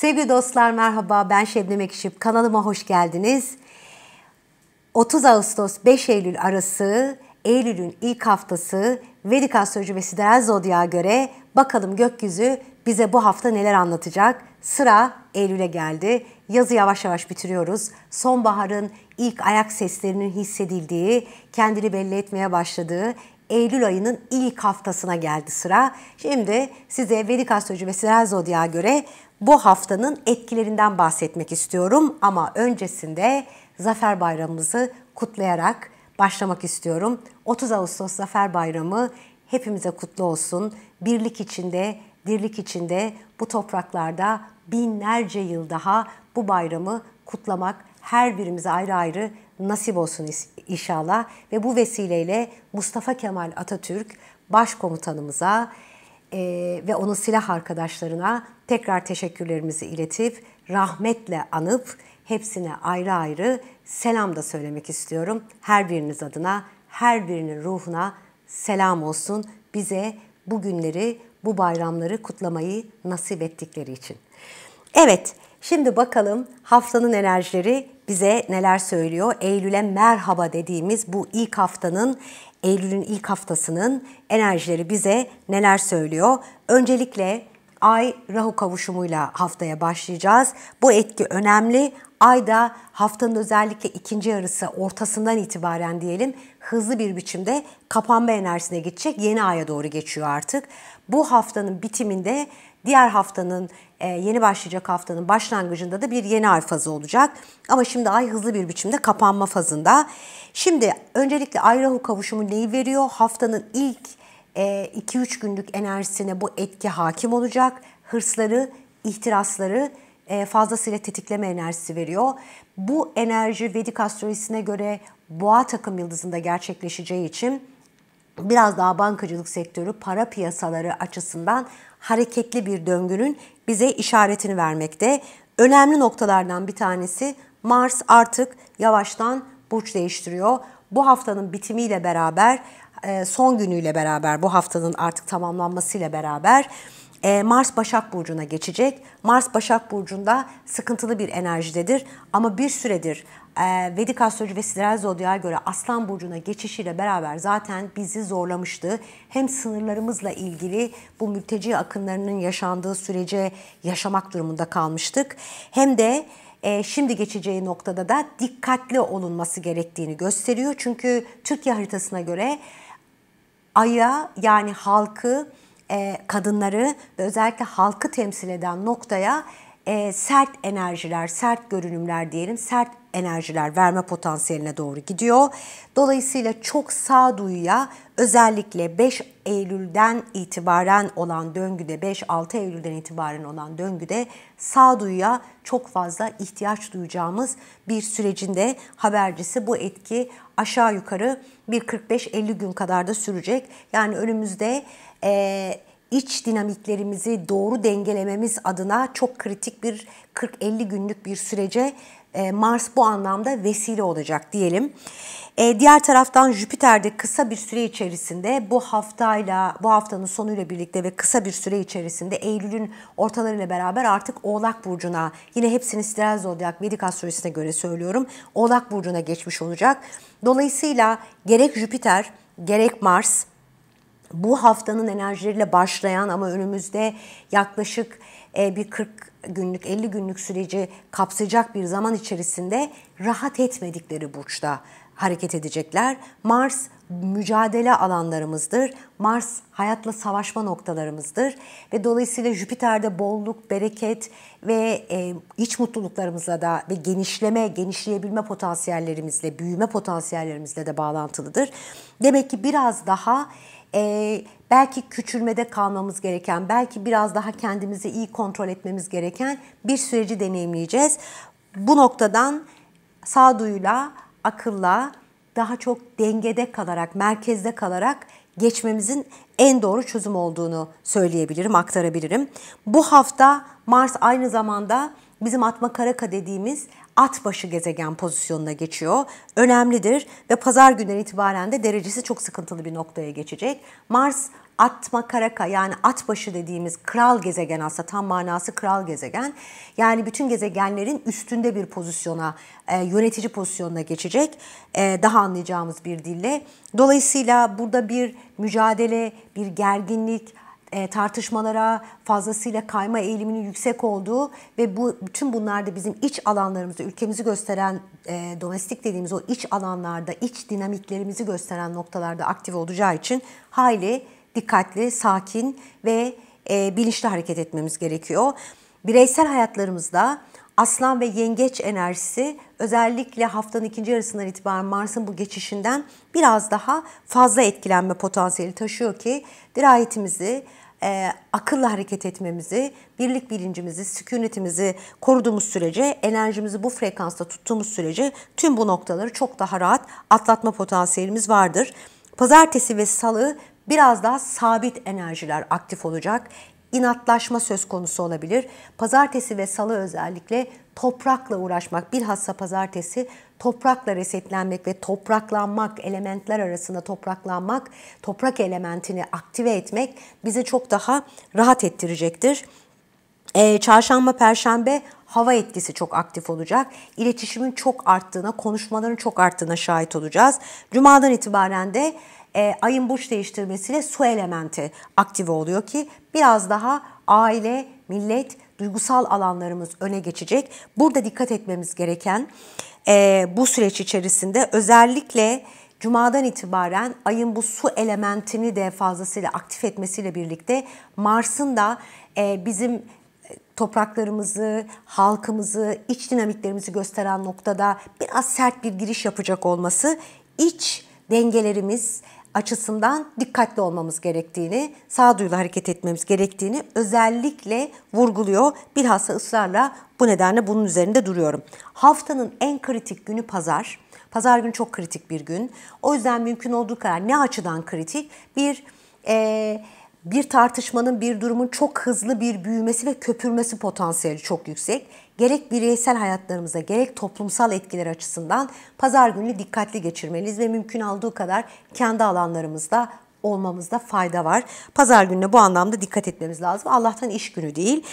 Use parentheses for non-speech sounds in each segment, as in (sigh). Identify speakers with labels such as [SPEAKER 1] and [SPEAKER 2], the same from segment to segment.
[SPEAKER 1] Sevgili dostlar merhaba ben Şebnem Ekşip kanalıma hoş geldiniz. 30 Ağustos 5 Eylül arası Eylül'ün ilk haftası Vedik astroloji ve sideral zodyağa göre bakalım gökyüzü bize bu hafta neler anlatacak? Sıra Eylül'e geldi. Yazı yavaş yavaş bitiriyoruz. Sonbaharın ilk ayak seslerinin hissedildiği, kendini belli etmeye başladığı Eylül ayının ilk haftasına geldi sıra. Şimdi size Vedik astroloji ve sideral zodyağa göre bu haftanın etkilerinden bahsetmek istiyorum ama öncesinde Zafer Bayramımızı kutlayarak başlamak istiyorum. 30 Ağustos Zafer Bayramı hepimize kutlu olsun. Birlik içinde, dirlik içinde bu topraklarda binlerce yıl daha bu bayramı kutlamak her birimize ayrı ayrı nasip olsun inşallah ve bu vesileyle Mustafa Kemal Atatürk başkomutanımıza e, ve onun silah arkadaşlarına tekrar teşekkürlerimizi iletip rahmetle anıp hepsine ayrı ayrı selam da söylemek istiyorum. Her biriniz adına, her birinin ruhuna selam olsun. Bize bu günleri, bu bayramları kutlamayı nasip ettikleri için. Evet, şimdi bakalım haftanın enerjileri bize neler söylüyor? Eylül'e merhaba dediğimiz bu ilk haftanın Eylül'ün ilk haftasının enerjileri bize neler söylüyor? Öncelikle Ay Rahu kavuşumuyla haftaya başlayacağız. Bu etki önemli. Ay da haftanın özellikle ikinci yarısı ortasından itibaren diyelim hızlı bir biçimde kapanma enerjisine gidecek. Yeni aya doğru geçiyor artık. Bu haftanın bitiminde diğer haftanın e, yeni başlayacak haftanın başlangıcında da bir yeni ay fazı olacak. Ama şimdi ay hızlı bir biçimde kapanma fazında. Şimdi öncelikle ayrahu kavuşumu neyi veriyor? Haftanın ilk 2-3 e, günlük enerjisine bu etki hakim olacak. Hırsları, ihtirasları e, fazlasıyla tetikleme enerjisi veriyor. Bu enerji Vedik astrolojisine göre boğa takım yıldızında gerçekleşeceği için biraz daha bankacılık sektörü para piyasaları açısından hareketli bir döngünün bize işaretini vermekte. Önemli noktalardan bir tanesi Mars artık yavaştan burç değiştiriyor. Bu haftanın bitimiyle beraber, e, son günüyle beraber, bu haftanın artık tamamlanmasıyla beraber e, Mars Başak Burcu'na geçecek. Mars Başak Burcu'nda sıkıntılı bir enerjidedir ama bir süredir ee, Vedik astroloji ve sideral zodyaya göre Aslan Burcu'na geçişiyle beraber zaten bizi zorlamıştı. Hem sınırlarımızla ilgili bu mülteci akınlarının yaşandığı sürece yaşamak durumunda kalmıştık. Hem de e, şimdi geçeceği noktada da dikkatli olunması gerektiğini gösteriyor. Çünkü Türkiye haritasına göre aya yani halkı, e, kadınları ve özellikle halkı temsil eden noktaya e, sert enerjiler, sert görünümler diyelim, sert enerjiler verme potansiyeline doğru gidiyor. Dolayısıyla çok sağduyuya özellikle 5 Eylül'den itibaren olan döngüde 5-6 Eylül'den itibaren olan döngüde sağduyuya çok fazla ihtiyaç duyacağımız bir sürecinde habercisi bu etki aşağı yukarı bir 45-50 gün kadar da sürecek. Yani önümüzde e, iç dinamiklerimizi doğru dengelememiz adına çok kritik bir 40-50 günlük bir sürece e, Mars bu anlamda vesile olacak diyelim. E, diğer taraftan Jüpiter de kısa bir süre içerisinde bu haftayla bu haftanın sonuyla birlikte ve kısa bir süre içerisinde Eylül'ün ortalarıyla beraber artık Oğlak burcuna yine hepsini Stilal Zodyak Vedik astrolojisine göre söylüyorum. Oğlak burcuna geçmiş olacak. Dolayısıyla gerek Jüpiter gerek Mars bu haftanın enerjileriyle başlayan ama önümüzde yaklaşık e, bir 40 günlük 50 günlük süreci kapsayacak bir zaman içerisinde rahat etmedikleri burçta hareket edecekler. Mars mücadele alanlarımızdır. Mars hayatla savaşma noktalarımızdır ve dolayısıyla Jüpiter'de bolluk, bereket ve e, iç mutluluklarımızla da ve genişleme, genişleyebilme potansiyellerimizle, büyüme potansiyellerimizle de bağlantılıdır. Demek ki biraz daha e, belki küçülmede kalmamız gereken, belki biraz daha kendimizi iyi kontrol etmemiz gereken bir süreci deneyimleyeceğiz. Bu noktadan sağduyuyla, akılla, daha çok dengede kalarak, merkezde kalarak geçmemizin en doğru çözüm olduğunu söyleyebilirim, aktarabilirim. Bu hafta Mars aynı zamanda bizim Atma Karaka dediğimiz at başı gezegen pozisyonuna geçiyor. Önemlidir ve pazar günden itibaren de derecesi çok sıkıntılı bir noktaya geçecek. Mars at makaraka yani at başı dediğimiz kral gezegen aslında tam manası kral gezegen. Yani bütün gezegenlerin üstünde bir pozisyona, e, yönetici pozisyonuna geçecek. E, daha anlayacağımız bir dille. Dolayısıyla burada bir mücadele, bir gerginlik, e, tartışmalara fazlasıyla kayma eğiliminin yüksek olduğu ve bu bütün bunlar da bizim iç alanlarımızda ülkemizi gösteren e, domestik dediğimiz o iç alanlarda iç dinamiklerimizi gösteren noktalarda aktif olacağı için hayli dikkatli, sakin ve e, bilinçli hareket etmemiz gerekiyor. Bireysel hayatlarımızda aslan ve yengeç enerjisi özellikle haftanın ikinci yarısından itibaren Mars'ın bu geçişinden biraz daha fazla etkilenme potansiyeli taşıyor ki dirayetimizi, e, akılla hareket etmemizi, birlik bilincimizi, sükunetimizi koruduğumuz sürece, enerjimizi bu frekansta tuttuğumuz sürece tüm bu noktaları çok daha rahat atlatma potansiyelimiz vardır. Pazartesi ve salı biraz daha sabit enerjiler aktif olacak. İnatlaşma söz konusu olabilir. Pazartesi ve salı özellikle toprakla uğraşmak, bilhassa pazartesi toprakla resetlenmek ve topraklanmak, elementler arasında topraklanmak, toprak elementini aktive etmek bizi çok daha rahat ettirecektir. Ee, çarşamba, perşembe hava etkisi çok aktif olacak. İletişimin çok arttığına, konuşmaların çok arttığına şahit olacağız. Cuma'dan itibaren de e, ayın burç değiştirmesiyle su elementi aktive oluyor ki biraz daha aile, millet, duygusal alanlarımız öne geçecek. Burada dikkat etmemiz gereken e, bu süreç içerisinde özellikle Cuma'dan itibaren ayın bu su elementini de fazlasıyla aktif etmesiyle birlikte Mars'ın da e, bizim e, topraklarımızı, halkımızı, iç dinamiklerimizi gösteren noktada biraz sert bir giriş yapacak olması iç dengelerimiz, açısından dikkatli olmamız gerektiğini, sağduyulu hareket etmemiz gerektiğini özellikle vurguluyor. Bilhassa ısrarla bu nedenle bunun üzerinde duruyorum. Haftanın en kritik günü pazar. Pazar günü çok kritik bir gün. O yüzden mümkün olduğu kadar ne açıdan kritik? Bir, e, bir tartışmanın, bir durumun çok hızlı bir büyümesi ve köpürmesi potansiyeli çok yüksek. Gerek bireysel hayatlarımıza gerek toplumsal etkiler açısından pazar günü dikkatli geçirmeliyiz ve mümkün olduğu kadar kendi alanlarımızda olmamızda fayda var. Pazar gününe bu anlamda dikkat etmemiz lazım. Allah'tan iş günü değil.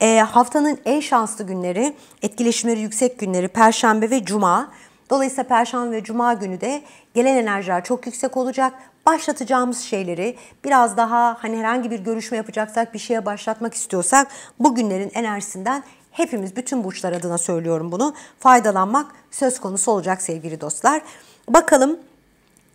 [SPEAKER 1] E, haftanın en şanslı günleri, etkileşimleri yüksek günleri Perşembe ve Cuma. Dolayısıyla Perşembe ve Cuma günü de gelen enerjiler çok yüksek olacak başlatacağımız şeyleri biraz daha hani herhangi bir görüşme yapacaksak, bir şeye başlatmak istiyorsak bugünlerin enerjisinden hepimiz bütün burçlar adına söylüyorum bunu. Faydalanmak söz konusu olacak sevgili dostlar. Bakalım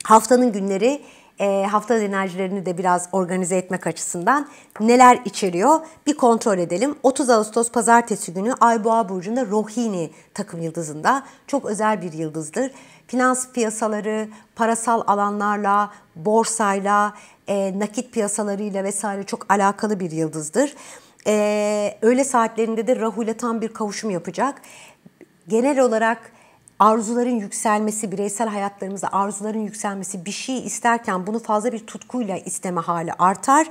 [SPEAKER 1] haftanın günleri e, hafta enerjilerini de biraz organize etmek açısından neler içeriyor bir kontrol edelim. 30 Ağustos pazartesi günü Ay Boğa burcunda Rohini takım yıldızında çok özel bir yıldızdır finans piyasaları, parasal alanlarla, borsayla, e, nakit piyasalarıyla vesaire çok alakalı bir yıldızdır. E, öğle saatlerinde de Rahu ile tam bir kavuşum yapacak. Genel olarak arzuların yükselmesi, bireysel hayatlarımızda arzuların yükselmesi, bir şey isterken bunu fazla bir tutkuyla isteme hali artar.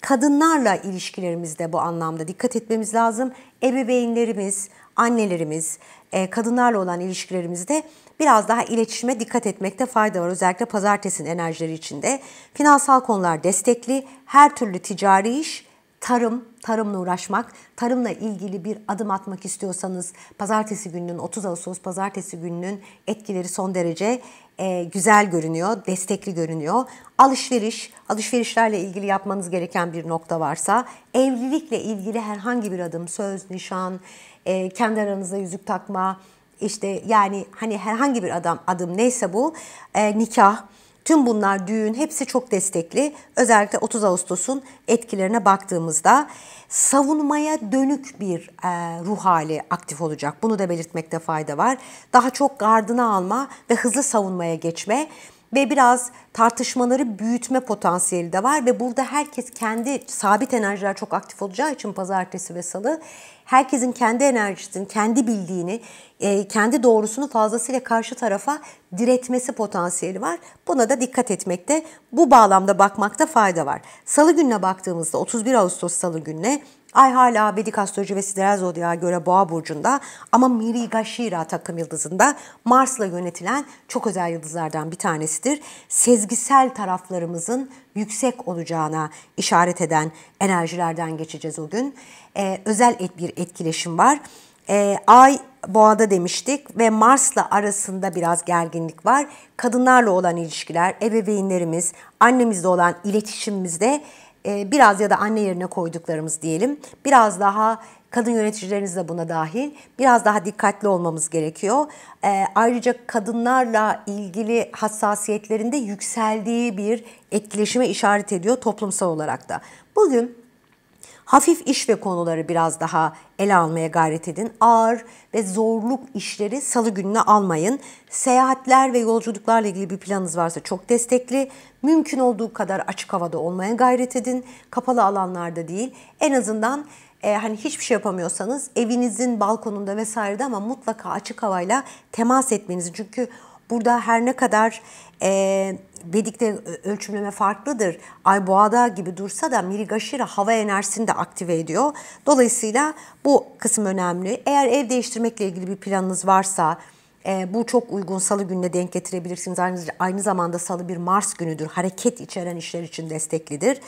[SPEAKER 1] Kadınlarla ilişkilerimizde bu anlamda dikkat etmemiz lazım. Ebeveynlerimiz, annelerimiz, e, kadınlarla olan ilişkilerimizde biraz daha iletişime dikkat etmekte fayda var. Özellikle Pazartesi'nin enerjileri içinde. Finansal konular destekli, her türlü ticari iş, tarım, tarımla uğraşmak, tarımla ilgili bir adım atmak istiyorsanız pazartesi gününün 30 Ağustos pazartesi gününün etkileri son derece e, güzel görünüyor, destekli görünüyor. Alışveriş, alışverişlerle ilgili yapmanız gereken bir nokta varsa, evlilikle ilgili herhangi bir adım, söz, nişan, e, kendi aranızda yüzük takma, işte yani hani herhangi bir adam adım neyse bu e, nikah Tüm bunlar düğün hepsi çok destekli. Özellikle 30 Ağustos'un etkilerine baktığımızda savunmaya dönük bir e, ruh hali aktif olacak. Bunu da belirtmekte fayda var. Daha çok gardına alma ve hızlı savunmaya geçme ve biraz tartışmaları büyütme potansiyeli de var ve burada herkes kendi sabit enerjiler çok aktif olacağı için pazartesi ve salı herkesin kendi enerjisini, kendi bildiğini, e, kendi doğrusunu fazlasıyla karşı tarafa diretmesi potansiyeli var. Buna da dikkat etmekte, bu bağlamda bakmakta fayda var. Salı gününe baktığımızda 31 Ağustos salı gününe Ay hala Bedik Astroloji ve Sideral Zodya'ya göre Boğa Burcu'nda ama Mirigashira takım yıldızında Mars'la yönetilen çok özel yıldızlardan bir tanesidir. Sezgisel taraflarımızın yüksek olacağına işaret eden enerjilerden geçeceğiz o gün. Ee, özel et bir etkileşim var. Ee, ay Boğa'da demiştik ve Mars'la arasında biraz gerginlik var. Kadınlarla olan ilişkiler, ebeveynlerimiz, annemizle olan iletişimimizde ee, biraz ya da anne yerine koyduklarımız diyelim. Biraz daha kadın yöneticilerimiz de buna dahil. Biraz daha dikkatli olmamız gerekiyor. E, ayrıca kadınlarla ilgili hassasiyetlerinde yükseldiği bir etkileşime işaret ediyor toplumsal olarak da. Bugün Hafif iş ve konuları biraz daha ele almaya gayret edin. Ağır ve zorluk işleri salı gününe almayın. Seyahatler ve yolculuklarla ilgili bir planınız varsa çok destekli. Mümkün olduğu kadar açık havada olmaya gayret edin. Kapalı alanlarda değil. En azından e, hani hiçbir şey yapamıyorsanız evinizin balkonunda vesairede ama mutlaka açık havayla temas etmenizi. Çünkü Burada her ne kadar e, Bedik'te ölçümleme farklıdır. Ay boğada gibi dursa da Mirigaşira hava enerjisini de aktive ediyor. Dolayısıyla bu kısım önemli. Eğer ev değiştirmekle ilgili bir planınız varsa e, bu çok uygun salı gününe denk getirebilirsiniz. Aynı, aynı zamanda salı bir Mars günüdür. Hareket içeren işler için desteklidir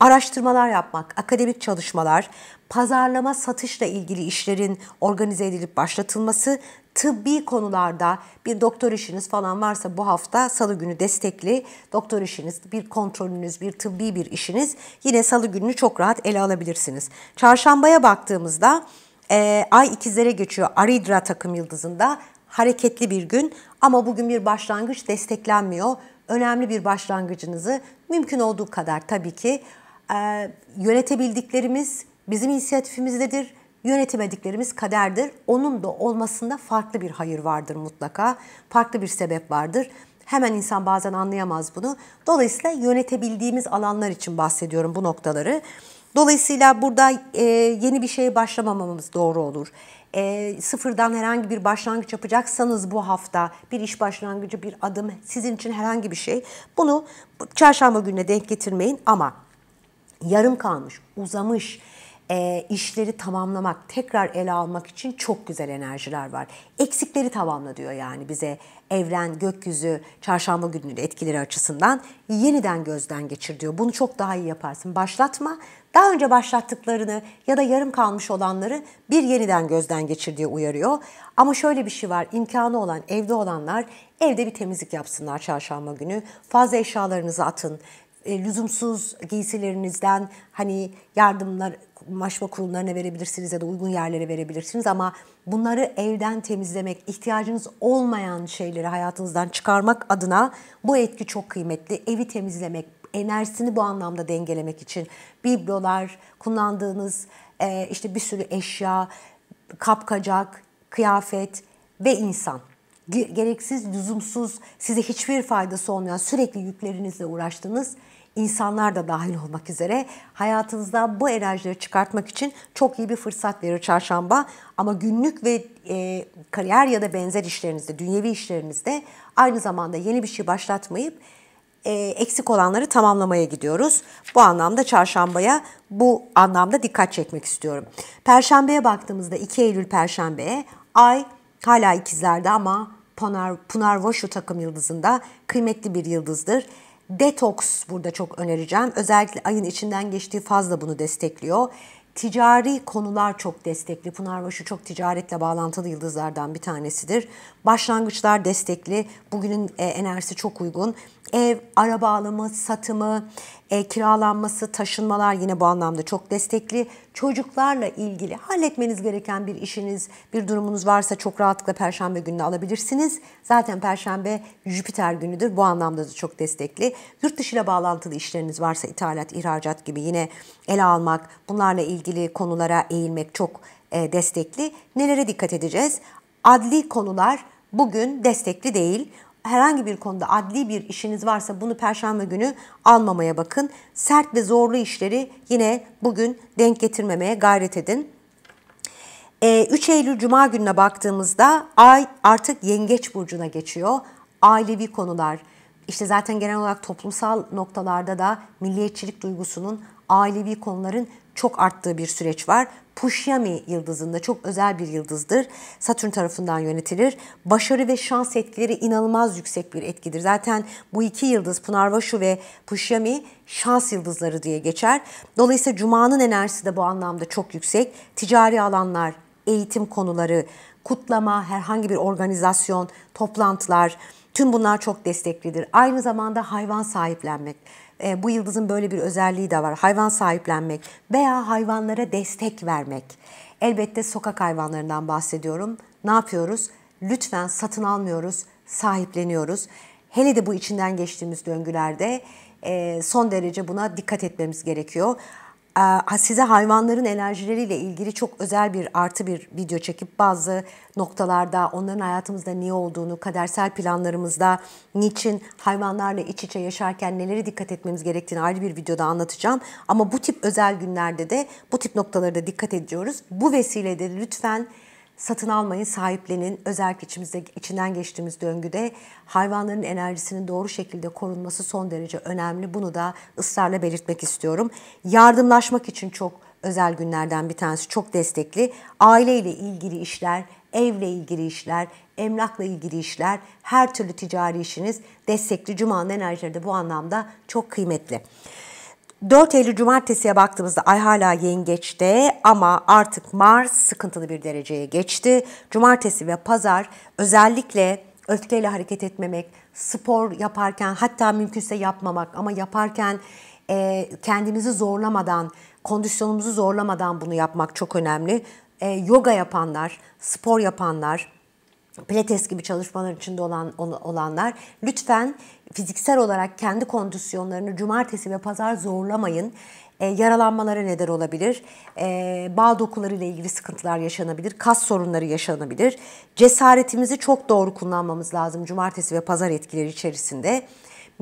[SPEAKER 1] araştırmalar yapmak, akademik çalışmalar, pazarlama satışla ilgili işlerin organize edilip başlatılması tıbbi konularda bir doktor işiniz falan varsa bu hafta salı günü destekli doktor işiniz, bir kontrolünüz, bir tıbbi bir işiniz yine salı gününü çok rahat ele alabilirsiniz. Çarşambaya baktığımızda e, ay ikizlere geçiyor Aridra takım yıldızında hareketli bir gün ama bugün bir başlangıç desteklenmiyor. Önemli bir başlangıcınızı mümkün olduğu kadar tabii ki e, yönetebildiklerimiz bizim inisiyatifimizdedir Yönetemediklerimiz kaderdir. Onun da olmasında farklı bir hayır vardır mutlaka. Farklı bir sebep vardır. Hemen insan bazen anlayamaz bunu. Dolayısıyla yönetebildiğimiz alanlar için bahsediyorum bu noktaları. Dolayısıyla burada e, yeni bir şeye başlamamamız doğru olur. E, sıfırdan herhangi bir başlangıç yapacaksanız bu hafta bir iş başlangıcı, bir adım sizin için herhangi bir şey. Bunu çarşamba gününe denk getirmeyin ama yarım kalmış, uzamış, e, işleri tamamlamak, tekrar ele almak için çok güzel enerjiler var. Eksikleri tamamla diyor yani bize evren, gökyüzü, çarşamba gününün etkileri açısından yeniden gözden geçir diyor. Bunu çok daha iyi yaparsın. Başlatma, daha önce başlattıklarını ya da yarım kalmış olanları bir yeniden gözden geçir diye uyarıyor. Ama şöyle bir şey var, imkanı olan, evde olanlar evde bir temizlik yapsınlar çarşamba günü. Fazla eşyalarınızı atın, e, lüzumsuz giysilerinizden hani yardımlar maşva kurumlarına verebilirsiniz ya da uygun yerlere verebilirsiniz ama bunları evden temizlemek, ihtiyacınız olmayan şeyleri hayatınızdan çıkarmak adına bu etki çok kıymetli. Evi temizlemek, enerjisini bu anlamda dengelemek için biblolar, kullandığınız e, işte bir sürü eşya, kapkacak, kıyafet ve insan gereksiz, lüzumsuz, size hiçbir faydası olmayan, sürekli yüklerinizle uğraştığınız insanlar da dahil olmak üzere hayatınızda bu enerjileri çıkartmak için çok iyi bir fırsat verir çarşamba. Ama günlük ve e, kariyer ya da benzer işlerinizde, dünyevi işlerinizde aynı zamanda yeni bir şey başlatmayıp e, eksik olanları tamamlamaya gidiyoruz. Bu anlamda çarşambaya bu anlamda dikkat çekmek istiyorum. Perşembeye baktığımızda 2 Eylül Perşembe'ye ay hala ikizlerde ama Pınar, Pınar Voşu takım yıldızında kıymetli bir yıldızdır. Detoks burada çok önereceğim. Özellikle ayın içinden geçtiği fazla bunu destekliyor. Ticari konular çok destekli. Pınarbaşı çok ticaretle bağlantılı yıldızlardan bir tanesidir. Başlangıçlar destekli. Bugünün e, enerjisi çok uygun. Ev, araba alımı, satımı, e, kiralanması, taşınmalar yine bu anlamda çok destekli. Çocuklarla ilgili halletmeniz gereken bir işiniz, bir durumunuz varsa çok rahatlıkla perşembe gününü alabilirsiniz. Zaten perşembe Jüpiter günüdür. Bu anlamda da çok destekli. Yurt ile bağlantılı işleriniz varsa ithalat, ihracat gibi yine ele almak, bunlarla ilgili konulara eğilmek çok e, destekli. Nelere dikkat edeceğiz? Adli konular bugün destekli değil herhangi bir konuda adli bir işiniz varsa bunu perşembe günü almamaya bakın. Sert ve zorlu işleri yine bugün denk getirmemeye gayret edin. 3 ee, Eylül Cuma gününe baktığımızda ay artık yengeç burcuna geçiyor. Ailevi konular, işte zaten genel olarak toplumsal noktalarda da milliyetçilik duygusunun ailevi konuların çok arttığı bir süreç var. Pushyami yıldızında çok özel bir yıldızdır. Satürn tarafından yönetilir. Başarı ve şans etkileri inanılmaz yüksek bir etkidir. Zaten bu iki yıldız Pınarvaşu ve Pushyami şans yıldızları diye geçer. Dolayısıyla Cuma'nın enerjisi de bu anlamda çok yüksek. Ticari alanlar, eğitim konuları, kutlama, herhangi bir organizasyon, toplantılar, tüm bunlar çok desteklidir. Aynı zamanda hayvan sahiplenmek. E, bu yıldızın böyle bir özelliği de var. Hayvan sahiplenmek veya hayvanlara destek vermek. Elbette sokak hayvanlarından bahsediyorum. Ne yapıyoruz? Lütfen satın almıyoruz, sahipleniyoruz. Hele de bu içinden geçtiğimiz döngülerde e, son derece buna dikkat etmemiz gerekiyor. Ee, size hayvanların enerjileriyle ilgili çok özel bir artı bir video çekip bazı noktalarda onların hayatımızda niye olduğunu, kadersel planlarımızda niçin hayvanlarla iç içe yaşarken neleri dikkat etmemiz gerektiğini ayrı bir videoda anlatacağım. Ama bu tip özel günlerde de bu tip noktalara da dikkat ediyoruz. Bu vesilede de lütfen satın almayın, sahiplenin. Özellikle içimizde, içinden geçtiğimiz döngüde hayvanların enerjisinin doğru şekilde korunması son derece önemli. Bunu da ısrarla belirtmek istiyorum. Yardımlaşmak için çok özel günlerden bir tanesi, çok destekli. Aileyle ilgili işler, evle ilgili işler, emlakla ilgili işler, her türlü ticari işiniz destekli. Cuma'nın enerjileri de bu anlamda çok kıymetli. 4 Eylül Cumartesi'ye baktığımızda ay hala yengeçte ama artık Mars sıkıntılı bir dereceye geçti. Cumartesi ve pazar özellikle öfkeyle hareket etmemek, spor yaparken hatta mümkünse yapmamak ama yaparken e, kendimizi zorlamadan, kondisyonumuzu zorlamadan bunu yapmak çok önemli. E, yoga yapanlar, spor yapanlar, pilates gibi çalışmalar içinde olan olanlar lütfen fiziksel olarak kendi kondisyonlarını cumartesi ve pazar zorlamayın. E, yaralanmalara neden olabilir. E, bağ dokuları ile ilgili sıkıntılar yaşanabilir. Kas sorunları yaşanabilir. Cesaretimizi çok doğru kullanmamız lazım cumartesi ve pazar etkileri içerisinde.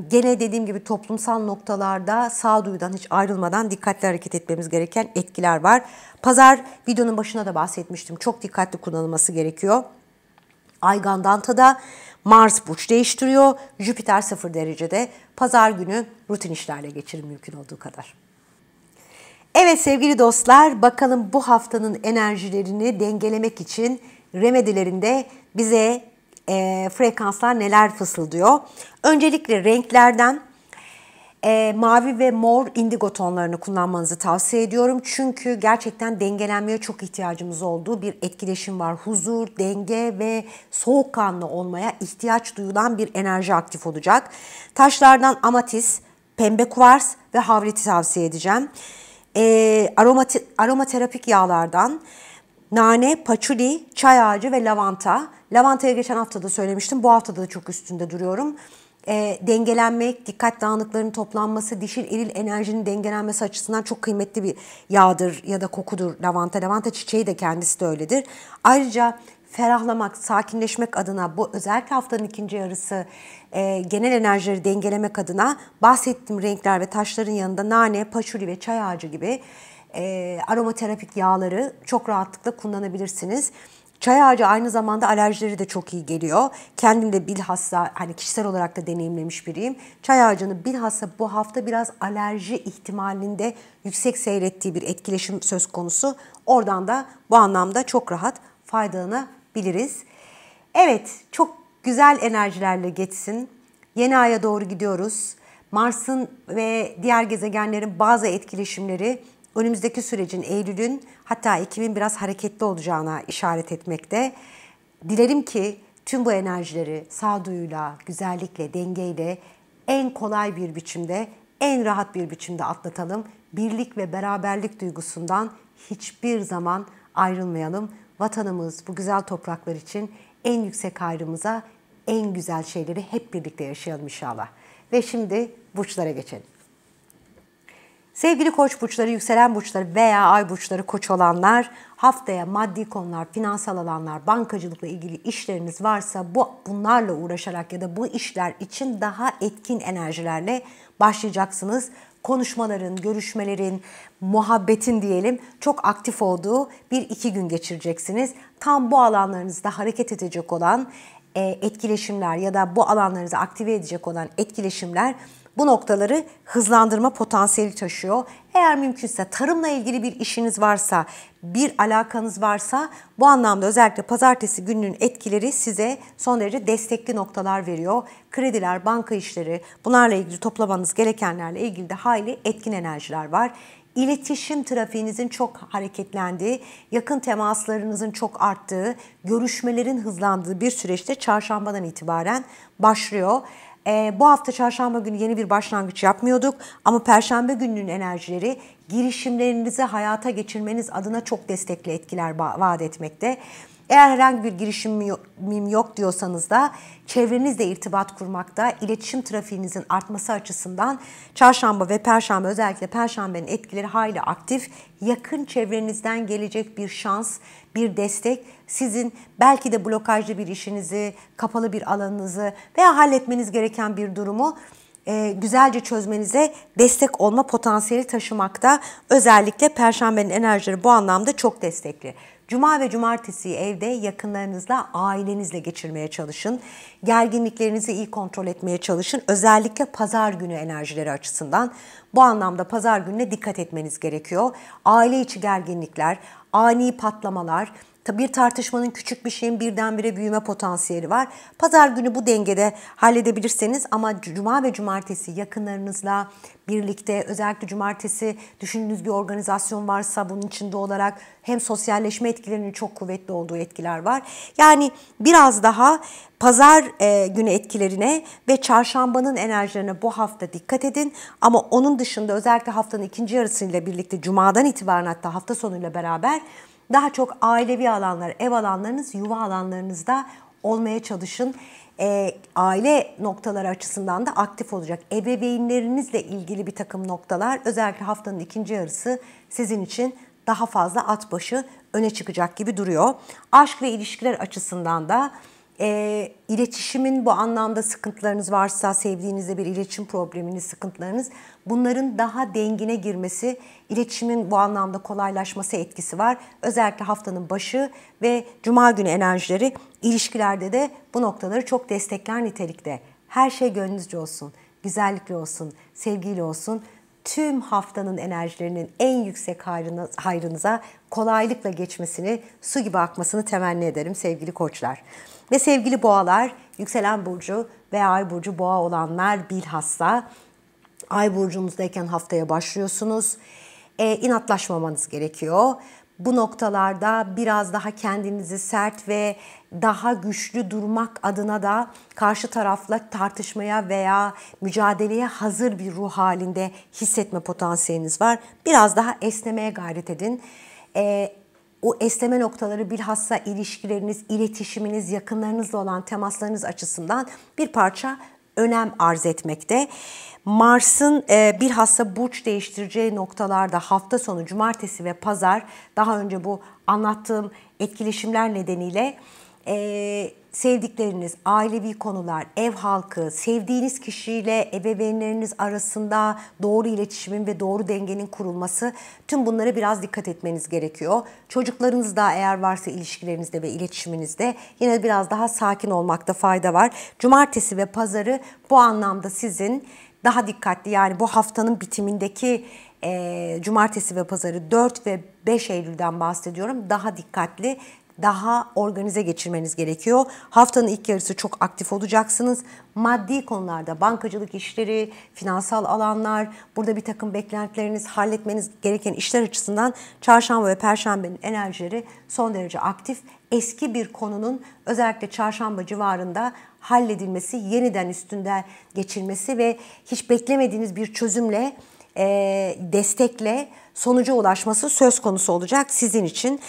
[SPEAKER 1] Gene dediğim gibi toplumsal noktalarda sağduyudan hiç ayrılmadan dikkatli hareket etmemiz gereken etkiler var. Pazar videonun başına da bahsetmiştim. Çok dikkatli kullanılması gerekiyor. Ay Gandanta'da, Mars burç değiştiriyor, Jüpiter 0 derecede. Pazar günü rutin işlerle geçirin mümkün olduğu kadar. Evet sevgili dostlar, bakalım bu haftanın enerjilerini dengelemek için remedilerinde bize e, frekanslar neler fısıldıyor. Öncelikle renklerden e, mavi ve mor indigo tonlarını kullanmanızı tavsiye ediyorum. Çünkü gerçekten dengelenmeye çok ihtiyacımız olduğu bir etkileşim var. Huzur, denge ve soğukkanlı olmaya ihtiyaç duyulan bir enerji aktif olacak. Taşlardan amatis, pembe kuvars ve havreti tavsiye edeceğim. E, aromati, aromaterapik yağlardan nane, paçuli, çay ağacı ve lavanta. Lavantaya geçen hafta da söylemiştim. Bu hafta da çok üstünde duruyorum e, ee, dengelenmek, dikkat dağınıklarının toplanması, dişil eril enerjinin dengelenmesi açısından çok kıymetli bir yağdır ya da kokudur lavanta. Lavanta çiçeği de kendisi de öyledir. Ayrıca ferahlamak, sakinleşmek adına bu özellikle haftanın ikinci yarısı e, genel enerjileri dengelemek adına bahsettiğim renkler ve taşların yanında nane, paşuli ve çay ağacı gibi e, aromaterapik yağları çok rahatlıkla kullanabilirsiniz. Çay ağacı aynı zamanda alerjileri de çok iyi geliyor. Kendim de bilhassa hani kişisel olarak da deneyimlemiş biriyim. Çay ağacını bilhassa bu hafta biraz alerji ihtimalinde yüksek seyrettiği bir etkileşim söz konusu. Oradan da bu anlamda çok rahat faydalanabiliriz. Evet, çok güzel enerjilerle geçsin. Yeni aya doğru gidiyoruz. Mars'ın ve diğer gezegenlerin bazı etkileşimleri önümüzdeki sürecin Eylül'ün hatta Ekim'in biraz hareketli olacağına işaret etmekte. Dilerim ki tüm bu enerjileri sağduyuyla, güzellikle, dengeyle en kolay bir biçimde, en rahat bir biçimde atlatalım. Birlik ve beraberlik duygusundan hiçbir zaman ayrılmayalım. Vatanımız bu güzel topraklar için en yüksek hayrımıza en güzel şeyleri hep birlikte yaşayalım inşallah. Ve şimdi burçlara geçelim. Sevgili koç burçları, yükselen burçları veya ay burçları koç olanlar haftaya maddi konular, finansal alanlar, bankacılıkla ilgili işleriniz varsa bu bunlarla uğraşarak ya da bu işler için daha etkin enerjilerle başlayacaksınız. Konuşmaların, görüşmelerin, muhabbetin diyelim çok aktif olduğu bir iki gün geçireceksiniz. Tam bu alanlarınızda hareket edecek olan e, etkileşimler ya da bu alanlarınızı aktive edecek olan etkileşimler bu noktaları hızlandırma potansiyeli taşıyor. Eğer mümkünse tarımla ilgili bir işiniz varsa, bir alakanız varsa bu anlamda özellikle pazartesi gününün etkileri size son derece destekli noktalar veriyor. Krediler, banka işleri, bunlarla ilgili toplamanız gerekenlerle ilgili de hayli etkin enerjiler var İletişim trafiğinizin çok hareketlendiği, yakın temaslarınızın çok arttığı, görüşmelerin hızlandığı bir süreçte çarşambadan itibaren başlıyor. E, bu hafta çarşamba günü yeni bir başlangıç yapmıyorduk ama perşembe gününün enerjileri girişimlerinizi hayata geçirmeniz adına çok destekli etkiler vaat etmekte. Eğer herhangi bir girişimim yok diyorsanız da çevrenizle irtibat kurmakta, iletişim trafiğinizin artması açısından çarşamba ve perşembe özellikle perşembenin etkileri hayli aktif. Yakın çevrenizden gelecek bir şans, bir destek sizin belki de blokajlı bir işinizi, kapalı bir alanınızı veya halletmeniz gereken bir durumu e, güzelce çözmenize destek olma potansiyeli taşımakta. Özellikle Perşembenin enerjileri bu anlamda çok destekli. Cuma ve cumartesiyi evde yakınlarınızla, ailenizle geçirmeye çalışın. Gerginliklerinizi iyi kontrol etmeye çalışın. Özellikle pazar günü enerjileri açısından. Bu anlamda pazar gününe dikkat etmeniz gerekiyor. Aile içi gerginlikler, ani patlamalar, bir tartışmanın küçük bir şeyin birdenbire büyüme potansiyeli var. Pazar günü bu dengede halledebilirseniz ama cuma ve cumartesi yakınlarınızla birlikte özellikle cumartesi düşündüğünüz bir organizasyon varsa bunun içinde olarak hem sosyalleşme etkilerinin çok kuvvetli olduğu etkiler var. Yani biraz daha pazar e, günü etkilerine ve çarşambanın enerjilerine bu hafta dikkat edin. Ama onun dışında özellikle haftanın ikinci yarısıyla birlikte cumadan itibaren hatta hafta sonuyla beraber daha çok ailevi alanlar, ev alanlarınız, yuva alanlarınızda olmaya çalışın. E, aile noktaları açısından da aktif olacak. Ebeveynlerinizle ilgili bir takım noktalar özellikle haftanın ikinci yarısı sizin için daha fazla at başı öne çıkacak gibi duruyor. Aşk ve ilişkiler açısından da e, iletişimin bu anlamda sıkıntılarınız varsa, sevdiğinizde bir iletişim probleminiz, sıkıntılarınız, bunların daha dengine girmesi, iletişimin bu anlamda kolaylaşması etkisi var. Özellikle haftanın başı ve cuma günü enerjileri ilişkilerde de bu noktaları çok destekler nitelikte. Her şey gönlünüzce olsun, güzellikle olsun, sevgiyle olsun tüm haftanın enerjilerinin en yüksek hayrınıza kolaylıkla geçmesini, su gibi akmasını temenni ederim sevgili koçlar. Ve sevgili boğalar, yükselen burcu ve ay burcu boğa olanlar bilhassa ay burcunuzdayken haftaya başlıyorsunuz. E, inatlaşmamanız gerekiyor. Bu noktalarda biraz daha kendinizi sert ve daha güçlü durmak adına da karşı tarafla tartışmaya veya mücadeleye hazır bir ruh halinde hissetme potansiyeliniz var. Biraz daha esnemeye gayret edin. E, o esneme noktaları bilhassa ilişkileriniz, iletişiminiz, yakınlarınızla olan temaslarınız açısından bir parça önem arz etmekte. Mars'ın e, bilhassa burç değiştireceği noktalarda hafta sonu cumartesi ve pazar daha önce bu anlattığım etkileşimler nedeniyle e, sevdikleriniz, ailevi konular, ev halkı, sevdiğiniz kişiyle ebeveynleriniz arasında doğru iletişimin ve doğru dengenin kurulması tüm bunlara biraz dikkat etmeniz gerekiyor. Çocuklarınız da eğer varsa ilişkilerinizde ve iletişiminizde yine biraz daha sakin olmakta fayda var. Cumartesi ve pazarı bu anlamda sizin daha dikkatli yani bu haftanın bitimindeki e, cumartesi ve pazarı 4 ve 5 Eylül'den bahsediyorum. Daha dikkatli daha organize geçirmeniz gerekiyor. Haftanın ilk yarısı çok aktif olacaksınız. Maddi konularda bankacılık işleri, finansal alanlar, burada bir takım beklentileriniz, halletmeniz gereken işler açısından çarşamba ve perşembenin enerjileri son derece aktif. Eski bir konunun özellikle çarşamba civarında halledilmesi, yeniden üstünde geçilmesi ve hiç beklemediğiniz bir çözümle destekle sonuca ulaşması söz konusu olacak sizin için.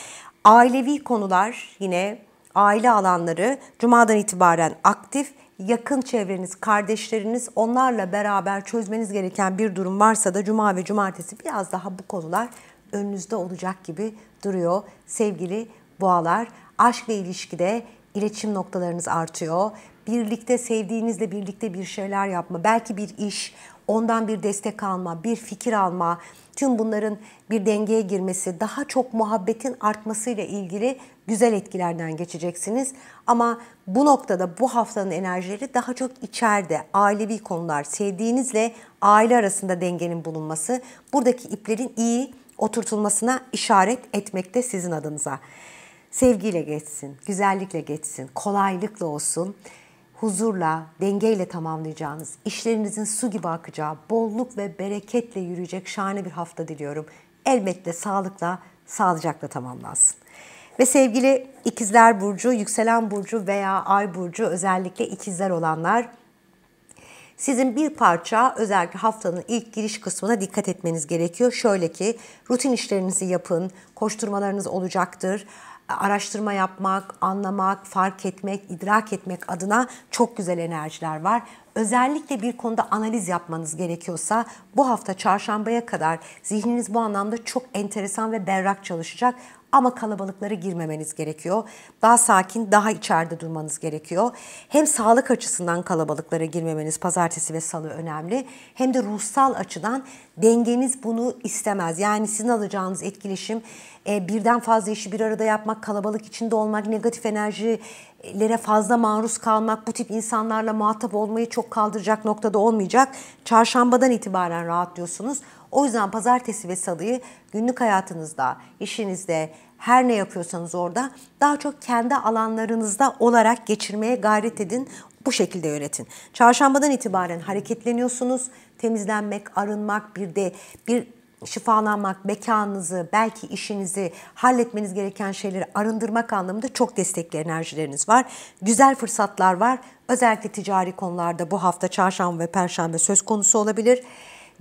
[SPEAKER 1] Ailevi konular yine aile alanları cumadan itibaren aktif. Yakın çevreniz, kardeşleriniz onlarla beraber çözmeniz gereken bir durum varsa da cuma ve cumartesi biraz daha bu konular önünüzde olacak gibi duruyor. Sevgili boğalar, aşk ve ilişkide iletişim noktalarınız artıyor. Birlikte sevdiğinizle birlikte bir şeyler yapma, belki bir iş, ondan bir destek alma, bir fikir alma, tüm bunların bir dengeye girmesi, daha çok muhabbetin artmasıyla ilgili güzel etkilerden geçeceksiniz. Ama bu noktada bu haftanın enerjileri daha çok içeride, ailevi konular, sevdiğinizle aile arasında dengenin bulunması, buradaki iplerin iyi oturtulmasına işaret etmekte sizin adınıza. Sevgiyle geçsin, güzellikle geçsin, kolaylıkla olsun huzurla, dengeyle tamamlayacağınız, işlerinizin su gibi akacağı, bolluk ve bereketle yürüyecek şahane bir hafta diliyorum. Elbette sağlıkla, sağlıcakla tamamlansın. Ve sevgili ikizler burcu, yükselen burcu veya ay burcu özellikle ikizler olanlar sizin bir parça özellikle haftanın ilk giriş kısmına dikkat etmeniz gerekiyor. Şöyle ki rutin işlerinizi yapın, koşturmalarınız olacaktır araştırma yapmak, anlamak, fark etmek, idrak etmek adına çok güzel enerjiler var. Özellikle bir konuda analiz yapmanız gerekiyorsa bu hafta çarşambaya kadar zihniniz bu anlamda çok enteresan ve berrak çalışacak ama kalabalıklara girmemeniz gerekiyor. Daha sakin, daha içeride durmanız gerekiyor. Hem sağlık açısından kalabalıklara girmemeniz pazartesi ve salı önemli. Hem de ruhsal açıdan dengeniz bunu istemez. Yani sizin alacağınız etkileşim e, birden fazla işi bir arada yapmak, kalabalık içinde olmak, negatif enerjilere fazla maruz kalmak, bu tip insanlarla muhatap olmayı çok kaldıracak noktada olmayacak. Çarşambadan itibaren rahatlıyorsunuz. O yüzden pazartesi ve salıyı günlük hayatınızda, işinizde, her ne yapıyorsanız orada daha çok kendi alanlarınızda olarak geçirmeye gayret edin. Bu şekilde yönetin. Çarşambadan itibaren hareketleniyorsunuz. Temizlenmek, arınmak, bir de bir şifalanmak, mekanınızı, belki işinizi, halletmeniz gereken şeyleri arındırmak anlamında çok destekli enerjileriniz var. Güzel fırsatlar var. Özellikle ticari konularda bu hafta çarşamba ve perşembe söz konusu olabilir.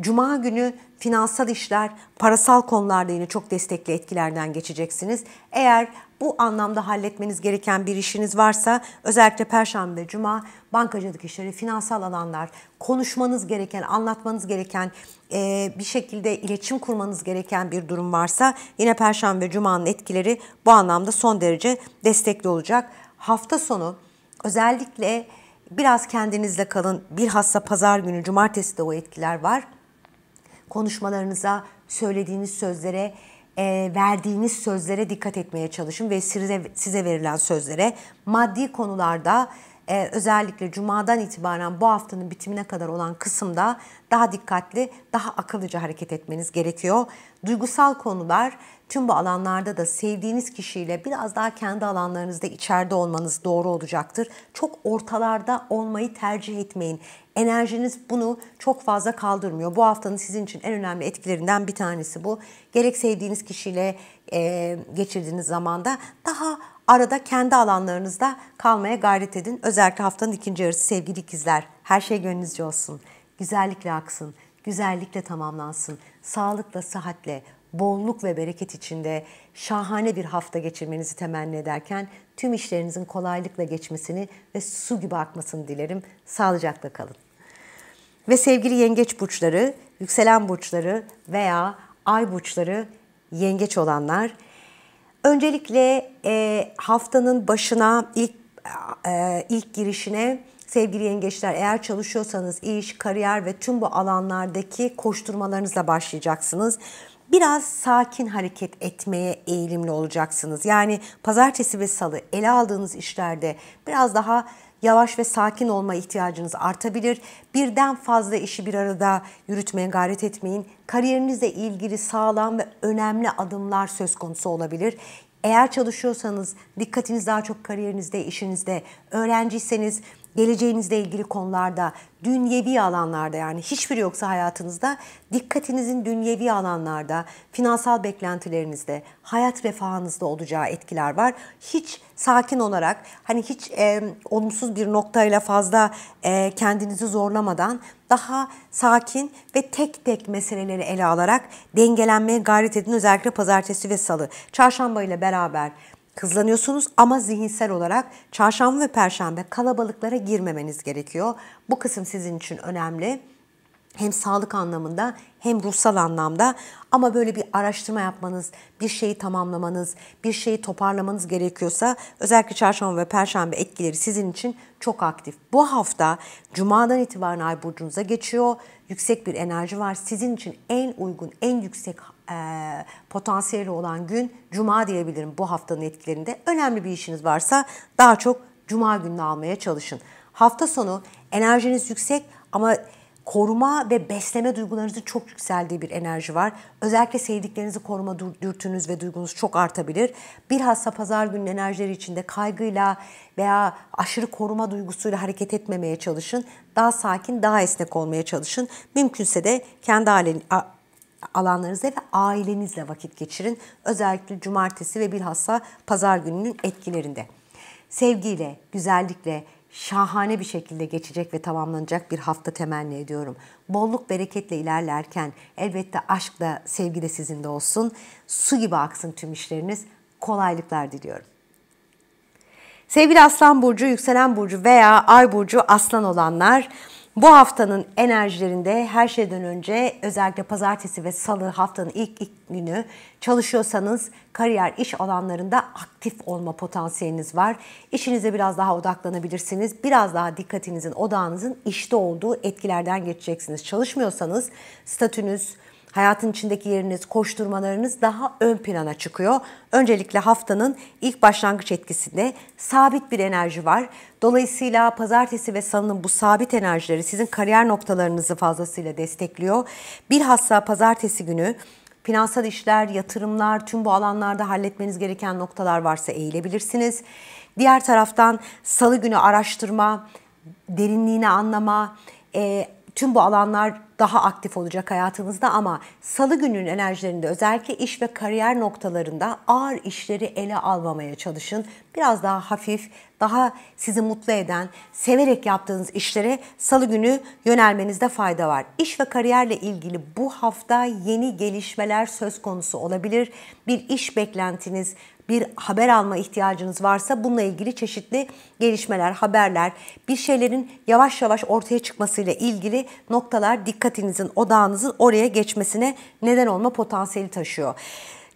[SPEAKER 1] Cuma günü finansal işler, parasal konularda yine çok destekli etkilerden geçeceksiniz. Eğer bu anlamda halletmeniz gereken bir işiniz varsa özellikle perşembe, cuma bankacılık işleri, finansal alanlar, konuşmanız gereken, anlatmanız gereken, e, bir şekilde iletişim kurmanız gereken bir durum varsa yine perşembe, cumanın etkileri bu anlamda son derece destekli olacak. Hafta sonu özellikle biraz kendinizle kalın. Bilhassa pazar günü, cumartesi de o etkiler var konuşmalarınıza, söylediğiniz sözlere, e, verdiğiniz sözlere dikkat etmeye çalışın ve size, size verilen sözlere maddi konularda e, özellikle cumadan itibaren bu haftanın bitimine kadar olan kısımda daha dikkatli, daha akıllıca hareket etmeniz gerekiyor. Duygusal konular tüm bu alanlarda da sevdiğiniz kişiyle biraz daha kendi alanlarınızda içeride olmanız doğru olacaktır. Çok ortalarda olmayı tercih etmeyin. Enerjiniz bunu çok fazla kaldırmıyor. Bu haftanın sizin için en önemli etkilerinden bir tanesi bu. Gerek sevdiğiniz kişiyle e, geçirdiğiniz zamanda daha Arada kendi alanlarınızda kalmaya gayret edin. Özellikle haftanın ikinci yarısı sevgili ikizler. Her şey gönlünüzce olsun. Güzellikle aksın. Güzellikle tamamlansın. Sağlıkla, sıhhatle, bolluk ve bereket içinde şahane bir hafta geçirmenizi temenni ederken tüm işlerinizin kolaylıkla geçmesini ve su gibi akmasını dilerim. Sağlıcakla kalın. Ve sevgili yengeç burçları, yükselen burçları veya ay burçları yengeç olanlar Öncelikle e, haftanın başına ilk e, ilk girişine sevgili yengeçler eğer çalışıyorsanız iş, kariyer ve tüm bu alanlardaki koşturmalarınızla başlayacaksınız. Biraz sakin hareket etmeye eğilimli olacaksınız. Yani pazartesi ve salı ele aldığınız işlerde biraz daha yavaş ve sakin olma ihtiyacınız artabilir. Birden fazla işi bir arada yürütmeye gayret etmeyin. Kariyerinizle ilgili sağlam ve önemli adımlar söz konusu olabilir. Eğer çalışıyorsanız dikkatiniz daha çok kariyerinizde, işinizde, öğrenciyseniz geleceğinizle ilgili konularda, dünyevi alanlarda yani hiçbir yoksa hayatınızda dikkatinizin dünyevi alanlarda, finansal beklentilerinizde, hayat refahınızda olacağı etkiler var. Hiç sakin olarak hani hiç e, olumsuz bir noktayla fazla e, kendinizi zorlamadan daha sakin ve tek tek meseleleri ele alarak dengelenmeye gayret edin özellikle pazartesi ve salı. Çarşamba ile beraber Kızlanıyorsunuz ama zihinsel olarak çarşamba ve perşembe kalabalıklara girmemeniz gerekiyor. Bu kısım sizin için önemli. Hem sağlık anlamında hem ruhsal anlamda ama böyle bir araştırma yapmanız, bir şeyi tamamlamanız, bir şeyi toparlamanız gerekiyorsa özellikle çarşamba ve perşembe etkileri sizin için çok aktif. Bu hafta cumadan itibaren ay burcunuza geçiyor. Yüksek bir enerji var. Sizin için en uygun, en yüksek e, potansiyeli olan gün Cuma diyebilirim bu haftanın etkilerinde. Önemli bir işiniz varsa daha çok Cuma gününü almaya çalışın. Hafta sonu enerjiniz yüksek ama koruma ve besleme duygularınızın çok yükseldiği bir enerji var. Özellikle sevdiklerinizi koruma dürtünüz ve duygunuz çok artabilir. Bilhassa pazar günün enerjileri içinde kaygıyla veya aşırı koruma duygusuyla hareket etmemeye çalışın. Daha sakin, daha esnek olmaya çalışın. Mümkünse de kendi alanlarınızda ve ailenizle vakit geçirin. Özellikle cumartesi ve bilhassa pazar gününün etkilerinde. Sevgiyle, güzellikle, şahane bir şekilde geçecek ve tamamlanacak bir hafta temenni ediyorum. Bolluk bereketle ilerlerken elbette aşk da sevgi de sizin de olsun. Su gibi aksın tüm işleriniz. Kolaylıklar diliyorum. Sevgili Aslan Burcu, Yükselen Burcu veya Ay Burcu Aslan olanlar bu haftanın enerjilerinde her şeyden önce özellikle pazartesi ve salı haftanın ilk, ilk günü çalışıyorsanız kariyer iş alanlarında aktif olma potansiyeliniz var. İşinize biraz daha odaklanabilirsiniz. Biraz daha dikkatinizin, odağınızın işte olduğu etkilerden geçeceksiniz. Çalışmıyorsanız statünüz, hayatın içindeki yeriniz, koşturmalarınız daha ön plana çıkıyor. Öncelikle haftanın ilk başlangıç etkisinde sabit bir enerji var. Dolayısıyla pazartesi ve salının bu sabit enerjileri sizin kariyer noktalarınızı fazlasıyla destekliyor. Bilhassa pazartesi günü finansal işler, yatırımlar, tüm bu alanlarda halletmeniz gereken noktalar varsa eğilebilirsiniz. Diğer taraftan salı günü araştırma, derinliğini anlama, e, tüm bu alanlar daha aktif olacak hayatınızda ama salı gününün enerjilerinde özellikle iş ve kariyer noktalarında ağır işleri ele almamaya çalışın. Biraz daha hafif, daha sizi mutlu eden, severek yaptığınız işlere salı günü yönelmenizde fayda var. İş ve kariyerle ilgili bu hafta yeni gelişmeler söz konusu olabilir. Bir iş beklentiniz, bir haber alma ihtiyacınız varsa bununla ilgili çeşitli gelişmeler, haberler, bir şeylerin yavaş yavaş ortaya çıkmasıyla ilgili noktalar dikkatinizin, odağınızın oraya geçmesine neden olma potansiyeli taşıyor.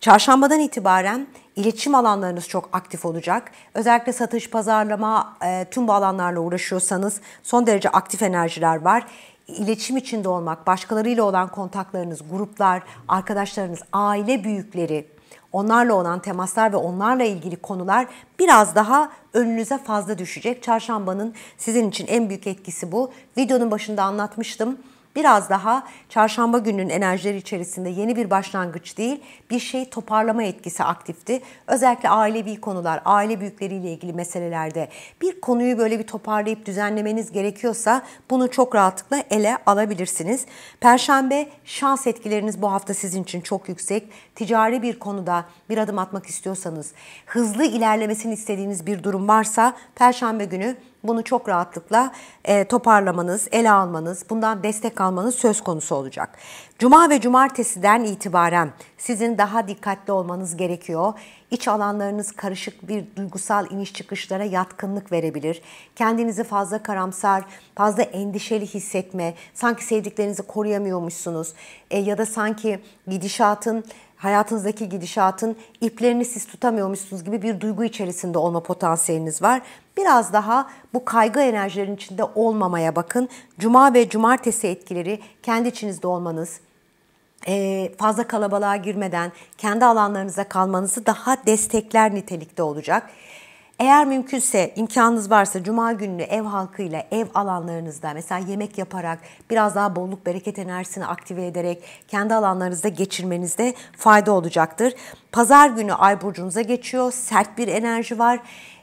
[SPEAKER 1] Çarşambadan itibaren iletişim alanlarınız çok aktif olacak. Özellikle satış, pazarlama, e, tüm bu alanlarla uğraşıyorsanız son derece aktif enerjiler var iletişim içinde olmak, başkalarıyla olan kontaklarınız, gruplar, arkadaşlarınız, aile büyükleri, onlarla olan temaslar ve onlarla ilgili konular biraz daha önünüze fazla düşecek. Çarşambanın sizin için en büyük etkisi bu. Videonun başında anlatmıştım biraz daha çarşamba gününün enerjileri içerisinde yeni bir başlangıç değil, bir şey toparlama etkisi aktifti. Özellikle ailevi konular, aile büyükleriyle ilgili meselelerde bir konuyu böyle bir toparlayıp düzenlemeniz gerekiyorsa bunu çok rahatlıkla ele alabilirsiniz. Perşembe şans etkileriniz bu hafta sizin için çok yüksek. Ticari bir konuda bir adım atmak istiyorsanız, hızlı ilerlemesini istediğiniz bir durum varsa perşembe günü bunu çok rahatlıkla e, toparlamanız, ele almanız, bundan destek almanız söz konusu olacak. Cuma ve cumartesiden itibaren sizin daha dikkatli olmanız gerekiyor. İç alanlarınız karışık bir duygusal iniş çıkışlara yatkınlık verebilir. Kendinizi fazla karamsar, fazla endişeli hissetme, sanki sevdiklerinizi koruyamıyormuşsunuz e, ya da sanki gidişatın hayatınızdaki gidişatın iplerini siz tutamıyormuşsunuz gibi bir duygu içerisinde olma potansiyeliniz var. Biraz daha bu kaygı enerjilerinin içinde olmamaya bakın. Cuma ve cumartesi etkileri kendi içinizde olmanız, e, fazla kalabalığa girmeden kendi alanlarınıza kalmanızı daha destekler nitelikte olacak. Eğer mümkünse imkanınız varsa cuma gününü ev halkıyla, ev alanlarınızda mesela yemek yaparak, biraz daha bolluk bereket enerjisini aktive ederek kendi alanlarınızda geçirmenizde fayda olacaktır. Pazar günü ay burcunuza geçiyor. Sert bir enerji var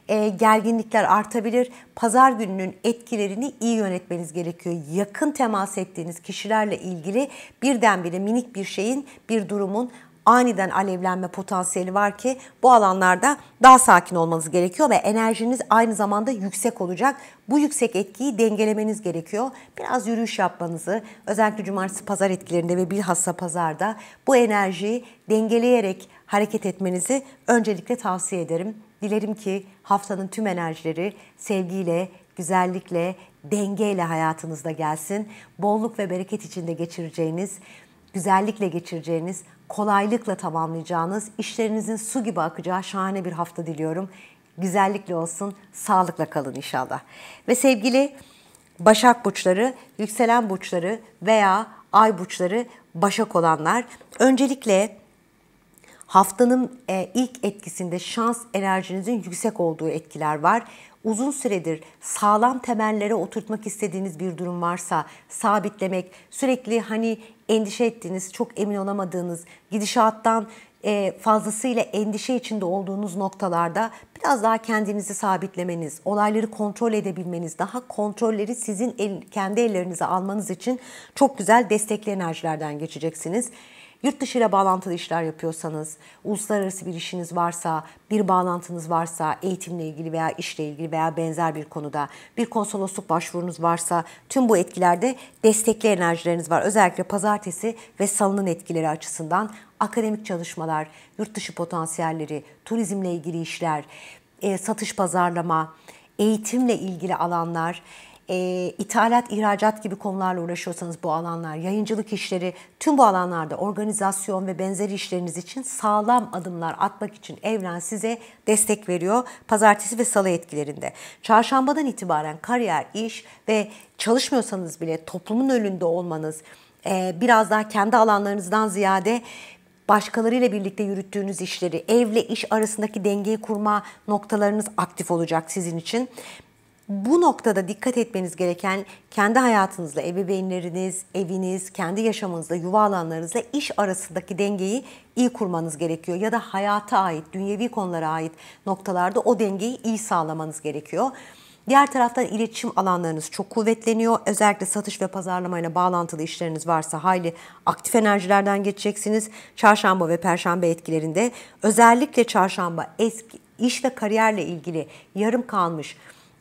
[SPEAKER 1] e, gerginlikler artabilir. Pazar gününün etkilerini iyi yönetmeniz gerekiyor. Yakın temas ettiğiniz kişilerle ilgili birdenbire minik bir şeyin, bir durumun aniden alevlenme potansiyeli var ki bu alanlarda daha sakin olmanız gerekiyor ve enerjiniz aynı zamanda yüksek olacak. Bu yüksek etkiyi dengelemeniz gerekiyor. Biraz yürüyüş yapmanızı, özellikle cumartesi pazar etkilerinde ve bilhassa pazarda bu enerjiyi dengeleyerek hareket etmenizi öncelikle tavsiye ederim. Dilerim ki haftanın tüm enerjileri sevgiyle, güzellikle, dengeyle hayatınızda gelsin. Bolluk ve bereket içinde geçireceğiniz, güzellikle geçireceğiniz kolaylıkla tamamlayacağınız, işlerinizin su gibi akacağı şahane bir hafta diliyorum. Güzellikle olsun, sağlıkla kalın inşallah. Ve sevgili Başak burçları, yükselen burçları veya ay burçları Başak olanlar öncelikle haftanın e, ilk etkisinde şans enerjinizin yüksek olduğu etkiler var uzun süredir sağlam temellere oturtmak istediğiniz bir durum varsa sabitlemek, sürekli hani endişe ettiğiniz, çok emin olamadığınız, gidişattan e, fazlasıyla endişe içinde olduğunuz noktalarda biraz daha kendinizi sabitlemeniz, olayları kontrol edebilmeniz, daha kontrolleri sizin el, kendi ellerinize almanız için çok güzel destekli enerjilerden geçeceksiniz yurt dışı ile bağlantılı işler yapıyorsanız, uluslararası bir işiniz varsa, bir bağlantınız varsa, eğitimle ilgili veya işle ilgili veya benzer bir konuda bir konsolosluk başvurunuz varsa tüm bu etkilerde destekli enerjileriniz var. Özellikle pazartesi ve salının etkileri açısından akademik çalışmalar, yurt dışı potansiyelleri, turizmle ilgili işler, e, satış pazarlama, eğitimle ilgili alanlar, e, ithalat, ihracat gibi konularla uğraşıyorsanız bu alanlar, yayıncılık işleri, tüm bu alanlarda organizasyon ve benzeri işleriniz için sağlam adımlar atmak için Evren size destek veriyor pazartesi ve salı etkilerinde. Çarşambadan itibaren kariyer, iş ve çalışmıyorsanız bile toplumun önünde olmanız, e, biraz daha kendi alanlarınızdan ziyade başkalarıyla birlikte yürüttüğünüz işleri, evle iş arasındaki dengeyi kurma noktalarınız aktif olacak sizin için bu noktada dikkat etmeniz gereken kendi hayatınızla, ebeveynleriniz, eviniz, kendi yaşamınızla, yuva alanlarınızla iş arasındaki dengeyi iyi kurmanız gerekiyor. Ya da hayata ait, dünyevi konulara ait noktalarda o dengeyi iyi sağlamanız gerekiyor. Diğer taraftan iletişim alanlarınız çok kuvvetleniyor. Özellikle satış ve pazarlamayla bağlantılı işleriniz varsa hayli aktif enerjilerden geçeceksiniz. Çarşamba ve perşembe etkilerinde özellikle çarşamba eski iş ve kariyerle ilgili yarım kalmış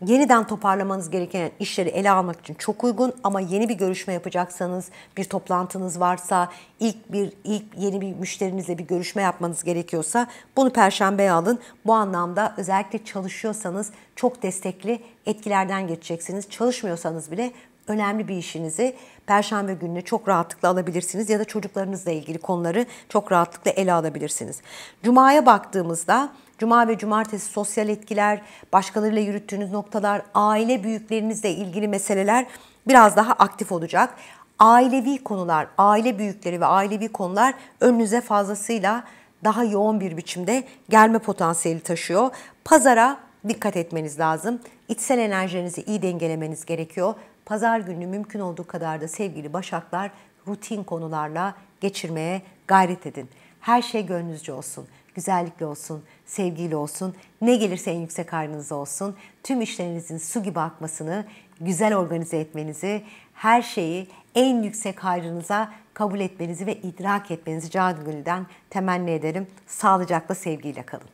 [SPEAKER 1] yeniden toparlamanız gereken işleri ele almak için çok uygun ama yeni bir görüşme yapacaksanız, bir toplantınız varsa, ilk bir ilk yeni bir müşterinizle bir görüşme yapmanız gerekiyorsa bunu perşembeye alın. Bu anlamda özellikle çalışıyorsanız çok destekli etkilerden geçeceksiniz. Çalışmıyorsanız bile önemli bir işinizi perşembe gününe çok rahatlıkla alabilirsiniz ya da çocuklarınızla ilgili konuları çok rahatlıkla ele alabilirsiniz. Cuma'ya baktığımızda Cuma ve cumartesi sosyal etkiler, başkalarıyla yürüttüğünüz noktalar, aile büyüklerinizle ilgili meseleler biraz daha aktif olacak. Ailevi konular, aile büyükleri ve ailevi konular önünüze fazlasıyla daha yoğun bir biçimde gelme potansiyeli taşıyor. Pazara dikkat etmeniz lazım. İçsel enerjinizi iyi dengelemeniz gerekiyor. Pazar günü mümkün olduğu kadar da sevgili başaklar rutin konularla geçirmeye gayret edin. Her şey gönlünüzce olsun güzellikle olsun, sevgiyle olsun, ne gelirse en yüksek haliniz olsun. Tüm işlerinizin su gibi akmasını, güzel organize etmenizi, her şeyi en yüksek hayrınıza kabul etmenizi ve idrak etmenizi cadı gönülden temenni ederim. Sağlıcakla, sevgiyle kalın.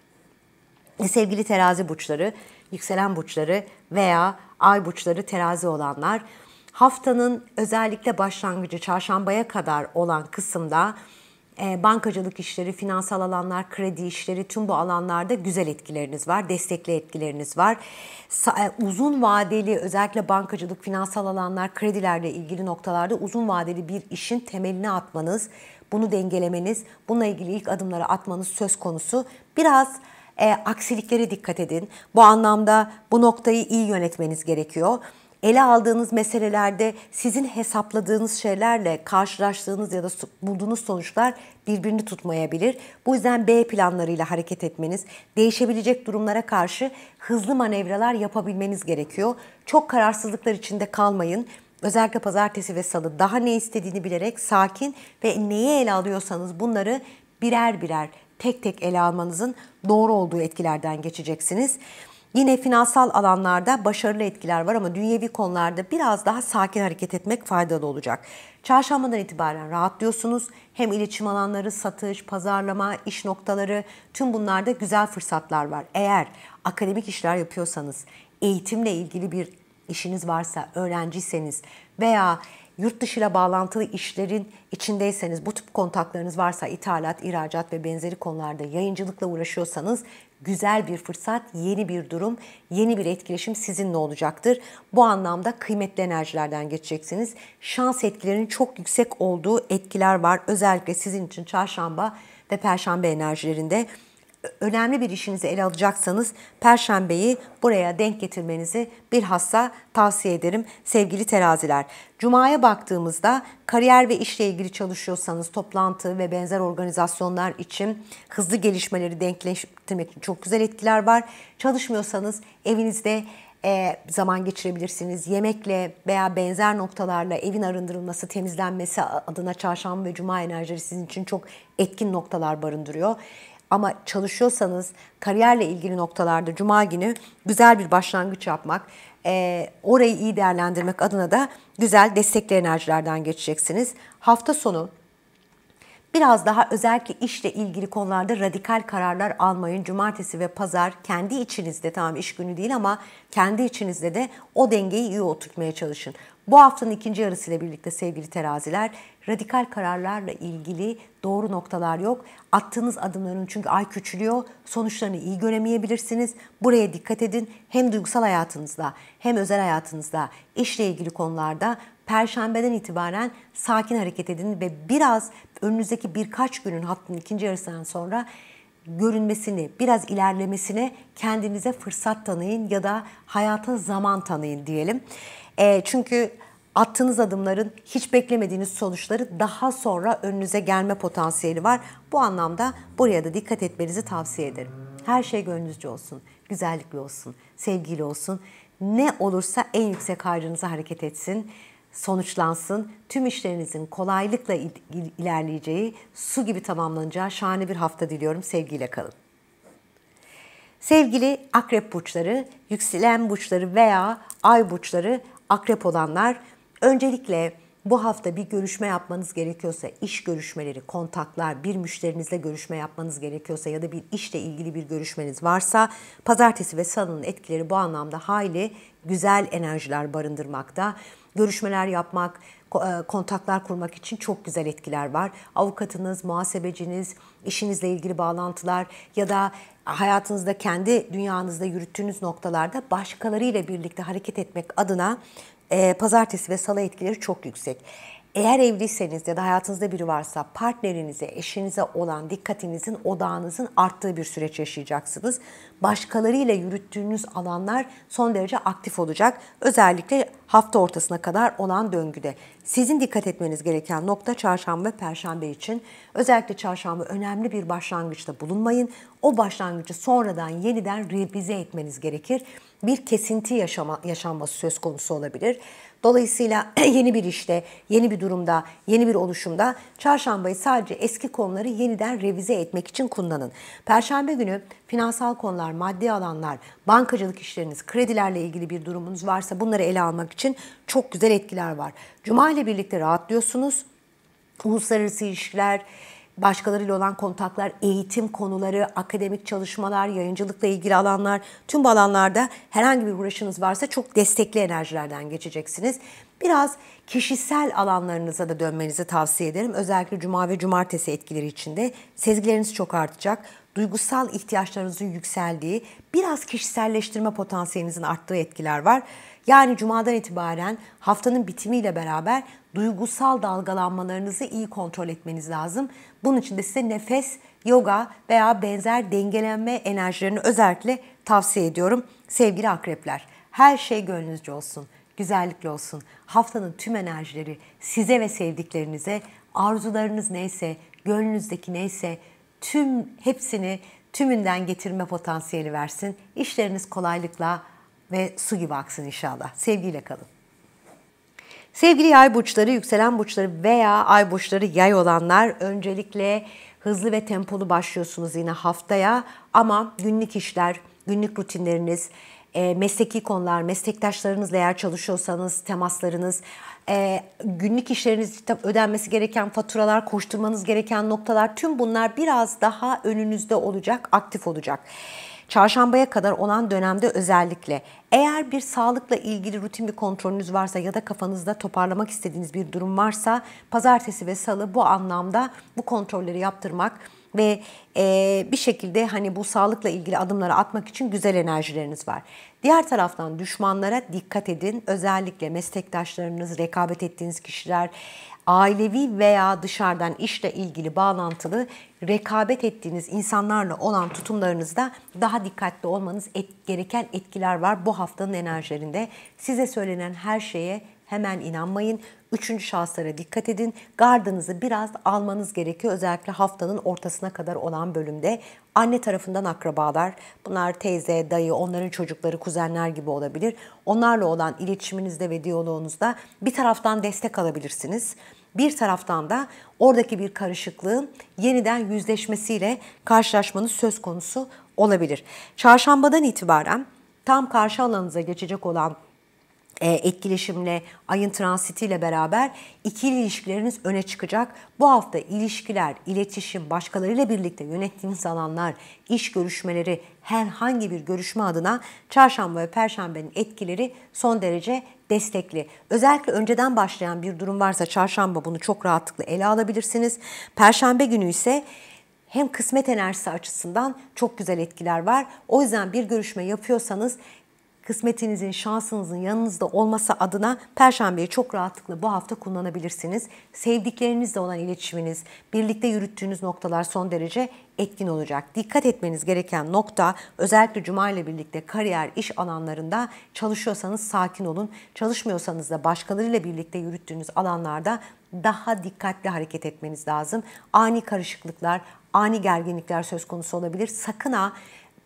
[SPEAKER 1] Sevgili terazi burçları, yükselen burçları veya ay burçları terazi olanlar haftanın özellikle başlangıcı çarşambaya kadar olan kısımda ee, bankacılık işleri, finansal alanlar, kredi işleri tüm bu alanlarda güzel etkileriniz var, destekli etkileriniz var. E, uzun vadeli özellikle bankacılık, finansal alanlar, kredilerle ilgili noktalarda uzun vadeli bir işin temelini atmanız, bunu dengelemeniz, bununla ilgili ilk adımları atmanız söz konusu. Biraz e, aksiliklere dikkat edin. Bu anlamda bu noktayı iyi yönetmeniz gerekiyor ele aldığınız meselelerde sizin hesapladığınız şeylerle karşılaştığınız ya da bulduğunuz sonuçlar birbirini tutmayabilir. Bu yüzden B planlarıyla hareket etmeniz, değişebilecek durumlara karşı hızlı manevralar yapabilmeniz gerekiyor. Çok kararsızlıklar içinde kalmayın. Özellikle pazartesi ve salı daha ne istediğini bilerek sakin ve neyi ele alıyorsanız bunları birer birer tek tek ele almanızın doğru olduğu etkilerden geçeceksiniz. Yine finansal alanlarda başarılı etkiler var ama dünyevi konularda biraz daha sakin hareket etmek faydalı olacak. Çarşambadan itibaren rahatlıyorsunuz. Hem iletişim alanları, satış, pazarlama, iş noktaları tüm bunlarda güzel fırsatlar var. Eğer akademik işler yapıyorsanız, eğitimle ilgili bir işiniz varsa, öğrenciyseniz veya yurt dışıyla bağlantılı işlerin içindeyseniz, bu tip kontaklarınız varsa ithalat, ihracat ve benzeri konularda yayıncılıkla uğraşıyorsanız güzel bir fırsat, yeni bir durum, yeni bir etkileşim sizinle olacaktır. Bu anlamda kıymetli enerjilerden geçeceksiniz. Şans etkilerinin çok yüksek olduğu etkiler var. Özellikle sizin için çarşamba ve perşembe enerjilerinde önemli bir işinizi ele alacaksanız perşembeyi buraya denk getirmenizi bilhassa tavsiye ederim sevgili teraziler. Cuma'ya baktığımızda kariyer ve işle ilgili çalışıyorsanız toplantı ve benzer organizasyonlar için hızlı gelişmeleri denkleştirmek için çok güzel etkiler var. Çalışmıyorsanız evinizde e, zaman geçirebilirsiniz. Yemekle veya benzer noktalarla evin arındırılması, temizlenmesi adına çarşamba ve cuma enerjileri sizin için çok etkin noktalar barındırıyor. Ama çalışıyorsanız kariyerle ilgili noktalarda cuma günü güzel bir başlangıç yapmak, e, orayı iyi değerlendirmek adına da güzel destekli enerjilerden geçeceksiniz. Hafta sonu biraz daha özellikle işle ilgili konularda radikal kararlar almayın. Cumartesi ve pazar kendi içinizde tamam iş günü değil ama kendi içinizde de o dengeyi iyi oturtmaya çalışın. Bu haftanın ikinci yarısıyla birlikte sevgili teraziler radikal kararlarla ilgili doğru noktalar yok. Attığınız adımların çünkü ay küçülüyor, sonuçlarını iyi göremeyebilirsiniz. Buraya dikkat edin. Hem duygusal hayatınızda hem özel hayatınızda işle ilgili konularda Perşembeden itibaren sakin hareket edin ve biraz önünüzdeki birkaç günün hattının ikinci yarısından sonra görünmesini, biraz ilerlemesine kendinize fırsat tanıyın ya da hayata zaman tanıyın diyelim. E, çünkü attığınız adımların hiç beklemediğiniz sonuçları daha sonra önünüze gelme potansiyeli var. Bu anlamda buraya da dikkat etmenizi tavsiye ederim. Her şey gönlünüzce olsun, güzellikli olsun, sevgili olsun. Ne olursa en yüksek hayrınıza hareket etsin sonuçlansın. Tüm işlerinizin kolaylıkla ilerleyeceği, su gibi tamamlanacağı şahane bir hafta diliyorum. Sevgiyle kalın. Sevgili akrep burçları, yükselen burçları veya ay burçları akrep olanlar öncelikle bu hafta bir görüşme yapmanız gerekiyorsa, iş görüşmeleri, kontaklar, bir müşterinizle görüşme yapmanız gerekiyorsa ya da bir işle ilgili bir görüşmeniz varsa pazartesi ve salının etkileri bu anlamda hayli güzel enerjiler barındırmakta görüşmeler yapmak, e, kontaklar kurmak için çok güzel etkiler var. Avukatınız, muhasebeciniz, işinizle ilgili bağlantılar ya da hayatınızda kendi dünyanızda yürüttüğünüz noktalarda başkalarıyla birlikte hareket etmek adına e, pazartesi ve salı etkileri çok yüksek. Eğer evliyseniz ya da hayatınızda biri varsa partnerinize, eşinize olan dikkatinizin, odağınızın arttığı bir süreç yaşayacaksınız. Başkalarıyla yürüttüğünüz alanlar son derece aktif olacak. Özellikle hafta ortasına kadar olan döngüde. Sizin dikkat etmeniz gereken nokta çarşamba ve perşembe için. Özellikle çarşamba önemli bir başlangıçta bulunmayın. O başlangıcı sonradan yeniden revize etmeniz gerekir. Bir kesinti yaşama, yaşanması söz konusu olabilir. Dolayısıyla (clears throat) yeni bir işte, yeni bir durumda, yeni bir oluşumda çarşambayı sadece eski konuları yeniden revize etmek için kullanın. Perşembe günü finansal konular, maddi alanlar, bankacılık işleriniz, kredilerle ilgili bir durumunuz varsa bunları ele almak için çok güzel etkiler var. Cuma ile birlikte rahatlıyorsunuz. Uluslararası ilişkiler, başkalarıyla olan kontaklar, eğitim konuları, akademik çalışmalar, yayıncılıkla ilgili alanlar, tüm bu alanlarda herhangi bir uğraşınız varsa çok destekli enerjilerden geçeceksiniz. Biraz kişisel alanlarınıza da dönmenizi tavsiye ederim. Özellikle cuma ve cumartesi etkileri içinde sezgileriniz çok artacak. Duygusal ihtiyaçlarınızın yükseldiği, biraz kişiselleştirme potansiyelinizin arttığı etkiler var. Yani cumadan itibaren haftanın bitimiyle beraber duygusal dalgalanmalarınızı iyi kontrol etmeniz lazım. Bunun için de size nefes, yoga veya benzer dengelenme enerjilerini özellikle tavsiye ediyorum sevgili akrepler. Her şey gönlünüzce olsun, güzellikle olsun. Haftanın tüm enerjileri size ve sevdiklerinize, arzularınız neyse, gönlünüzdeki neyse tüm hepsini tümünden getirme potansiyeli versin. İşleriniz kolaylıkla, ve su gibi aksın inşallah. Sevgiyle kalın. Sevgili yay burçları, yükselen burçları veya ay burçları yay olanlar öncelikle hızlı ve tempolu başlıyorsunuz yine haftaya ama günlük işler, günlük rutinleriniz, e, mesleki konular, meslektaşlarınızla eğer çalışıyorsanız temaslarınız, e, günlük işleriniz ödenmesi gereken faturalar, koşturmanız gereken noktalar tüm bunlar biraz daha önünüzde olacak, aktif olacak. Çarşambaya kadar olan dönemde özellikle eğer bir sağlıkla ilgili rutin bir kontrolünüz varsa ya da kafanızda toparlamak istediğiniz bir durum varsa pazartesi ve salı bu anlamda bu kontrolleri yaptırmak ve e, bir şekilde hani bu sağlıkla ilgili adımları atmak için güzel enerjileriniz var. Diğer taraftan düşmanlara dikkat edin. Özellikle meslektaşlarınız, rekabet ettiğiniz kişiler, ailevi veya dışarıdan işle ilgili bağlantılı rekabet ettiğiniz insanlarla olan tutumlarınızda daha dikkatli olmanız et, gereken etkiler var bu haftanın enerjilerinde. Size söylenen her şeye hemen inanmayın. Üçüncü şahıslara dikkat edin. Gardınızı biraz almanız gerekiyor. Özellikle haftanın ortasına kadar olan bölümde. Anne tarafından akrabalar, bunlar teyze, dayı, onların çocukları, kuzenler gibi olabilir. Onlarla olan iletişiminizde ve diyaloğunuzda bir taraftan destek alabilirsiniz bir taraftan da oradaki bir karışıklığın yeniden yüzleşmesiyle karşılaşmanız söz konusu olabilir. Çarşambadan itibaren tam karşı alanınıza geçecek olan e, etkileşimle, ayın transitiyle beraber ikili ilişkileriniz öne çıkacak. Bu hafta ilişkiler, iletişim, başkalarıyla birlikte yönettiğiniz alanlar, iş görüşmeleri, herhangi bir görüşme adına çarşamba ve perşembenin etkileri son derece destekli. Özellikle önceden başlayan bir durum varsa çarşamba bunu çok rahatlıkla ele alabilirsiniz. Perşembe günü ise hem kısmet enerjisi açısından çok güzel etkiler var. O yüzden bir görüşme yapıyorsanız kısmetinizin, şansınızın yanınızda olması adına Perşembeyi çok rahatlıkla bu hafta kullanabilirsiniz. Sevdiklerinizle olan iletişiminiz, birlikte yürüttüğünüz noktalar son derece etkin olacak. Dikkat etmeniz gereken nokta özellikle cuma ile birlikte kariyer, iş alanlarında çalışıyorsanız sakin olun. Çalışmıyorsanız da başkalarıyla birlikte yürüttüğünüz alanlarda daha dikkatli hareket etmeniz lazım. Ani karışıklıklar, ani gerginlikler söz konusu olabilir. Sakın ha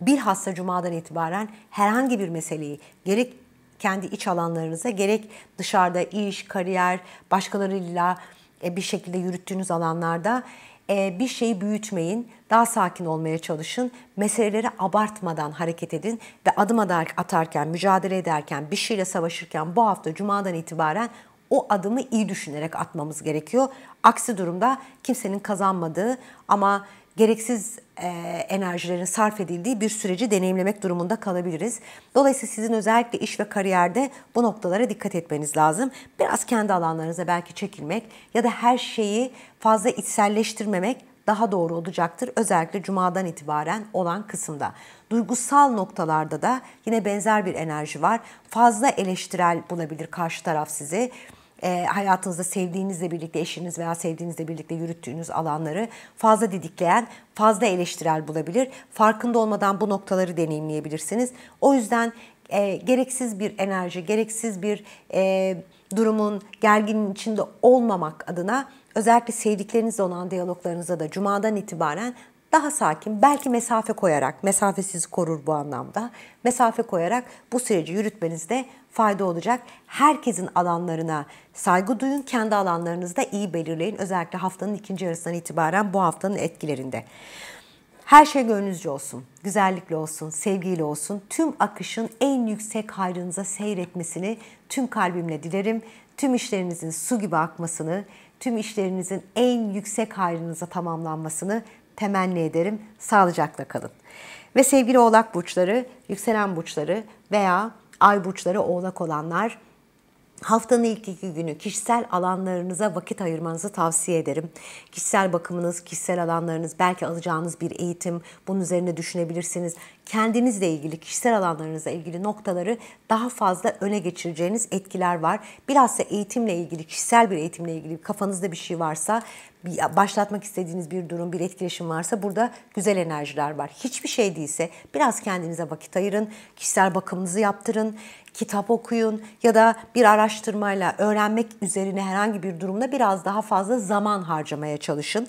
[SPEAKER 1] bilhassa cumadan itibaren herhangi bir meseleyi gerek kendi iç alanlarınıza gerek dışarıda iş, kariyer, başkalarıyla e, bir şekilde yürüttüğünüz alanlarda e, bir şeyi büyütmeyin, daha sakin olmaya çalışın, meseleleri abartmadan hareket edin ve adım atarken, mücadele ederken, bir şeyle savaşırken bu hafta cumadan itibaren o adımı iyi düşünerek atmamız gerekiyor. Aksi durumda kimsenin kazanmadığı ama gereksiz e, enerjilerin sarf edildiği bir süreci deneyimlemek durumunda kalabiliriz. Dolayısıyla sizin özellikle iş ve kariyerde bu noktalara dikkat etmeniz lazım. Biraz kendi alanlarınıza belki çekilmek ya da her şeyi fazla içselleştirmemek daha doğru olacaktır. Özellikle cumadan itibaren olan kısımda. Duygusal noktalarda da yine benzer bir enerji var. Fazla eleştirel bulabilir karşı taraf sizi e, hayatınızda sevdiğinizle birlikte eşiniz veya sevdiğinizle birlikte yürüttüğünüz alanları fazla didikleyen, fazla eleştirel bulabilir. Farkında olmadan bu noktaları deneyimleyebilirsiniz. O yüzden e, gereksiz bir enerji, gereksiz bir e, durumun gerginin içinde olmamak adına özellikle sevdiklerinizle olan diyaloglarınıza da cumadan itibaren daha sakin, belki mesafe koyarak, mesafesiz korur bu anlamda, mesafe koyarak bu süreci yürütmenizde fayda olacak. Herkesin alanlarına saygı duyun, kendi alanlarınızda iyi belirleyin. Özellikle haftanın ikinci yarısından itibaren bu haftanın etkilerinde. Her şey gönlünüzce olsun, güzellikle olsun, sevgiyle olsun. Tüm akışın en yüksek hayrınıza seyretmesini tüm kalbimle dilerim. Tüm işlerinizin su gibi akmasını, tüm işlerinizin en yüksek hayrınıza tamamlanmasını temenni ederim. Sağlıcakla kalın. Ve sevgili oğlak burçları, yükselen burçları veya Ay burçları oğlak olanlar Haftanın ilk iki günü kişisel alanlarınıza vakit ayırmanızı tavsiye ederim. Kişisel bakımınız, kişisel alanlarınız, belki alacağınız bir eğitim, bunun üzerine düşünebilirsiniz. Kendinizle ilgili, kişisel alanlarınızla ilgili noktaları daha fazla öne geçireceğiniz etkiler var. Bilhassa eğitimle ilgili, kişisel bir eğitimle ilgili kafanızda bir şey varsa başlatmak istediğiniz bir durum, bir etkileşim varsa burada güzel enerjiler var. Hiçbir şey değilse biraz kendinize vakit ayırın, kişisel bakımınızı yaptırın, kitap okuyun ya da bir araştırmayla öğrenmek üzerine herhangi bir durumda biraz daha fazla zaman harcamaya çalışın.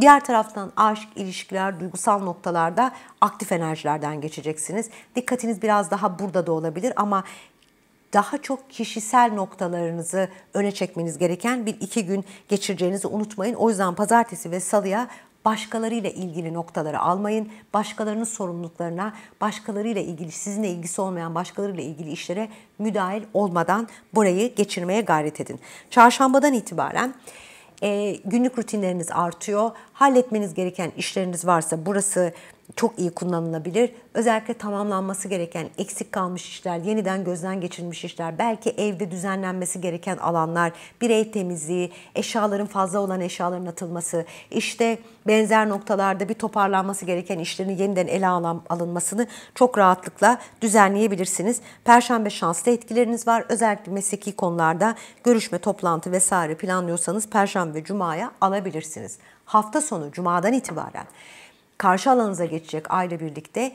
[SPEAKER 1] Diğer taraftan aşk, ilişkiler, duygusal noktalarda aktif enerjilerden geçeceksiniz. Dikkatiniz biraz daha burada da olabilir ama daha çok kişisel noktalarınızı öne çekmeniz gereken bir iki gün geçireceğinizi unutmayın. O yüzden pazartesi ve salıya Başkalarıyla ilgili noktaları almayın. Başkalarının sorumluluklarına, başkalarıyla ilgili sizinle ilgisi olmayan başkalarıyla ilgili işlere müdahil olmadan burayı geçirmeye gayret edin. Çarşambadan itibaren e, günlük rutinleriniz artıyor. Halletmeniz gereken işleriniz varsa burası çok iyi kullanılabilir. Özellikle tamamlanması gereken eksik kalmış işler, yeniden gözden geçirilmiş işler, belki evde düzenlenmesi gereken alanlar, birey temizliği, eşyaların fazla olan eşyaların atılması, işte benzer noktalarda bir toparlanması gereken işlerin yeniden ele alınmasını çok rahatlıkla düzenleyebilirsiniz. Perşembe şanslı etkileriniz var. Özellikle mesleki konularda görüşme, toplantı vesaire planlıyorsanız perşembe cumaya alabilirsiniz. Hafta sonu cumadan itibaren karşı alanınıza geçecek aile birlikte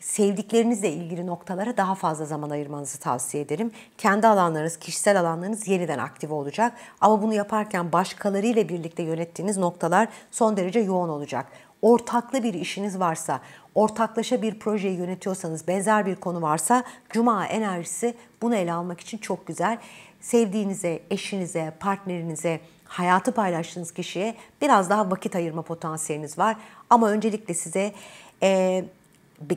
[SPEAKER 1] sevdiklerinizle ilgili noktalara daha fazla zaman ayırmanızı tavsiye ederim. Kendi alanlarınız, kişisel alanlarınız yeniden aktif olacak. Ama bunu yaparken başkalarıyla birlikte yönettiğiniz noktalar son derece yoğun olacak. Ortaklı bir işiniz varsa, ortaklaşa bir projeyi yönetiyorsanız, benzer bir konu varsa cuma enerjisi bunu ele almak için çok güzel. Sevdiğinize, eşinize, partnerinize, hayatı paylaştığınız kişiye biraz daha vakit ayırma potansiyeliniz var. Ama öncelikle size e,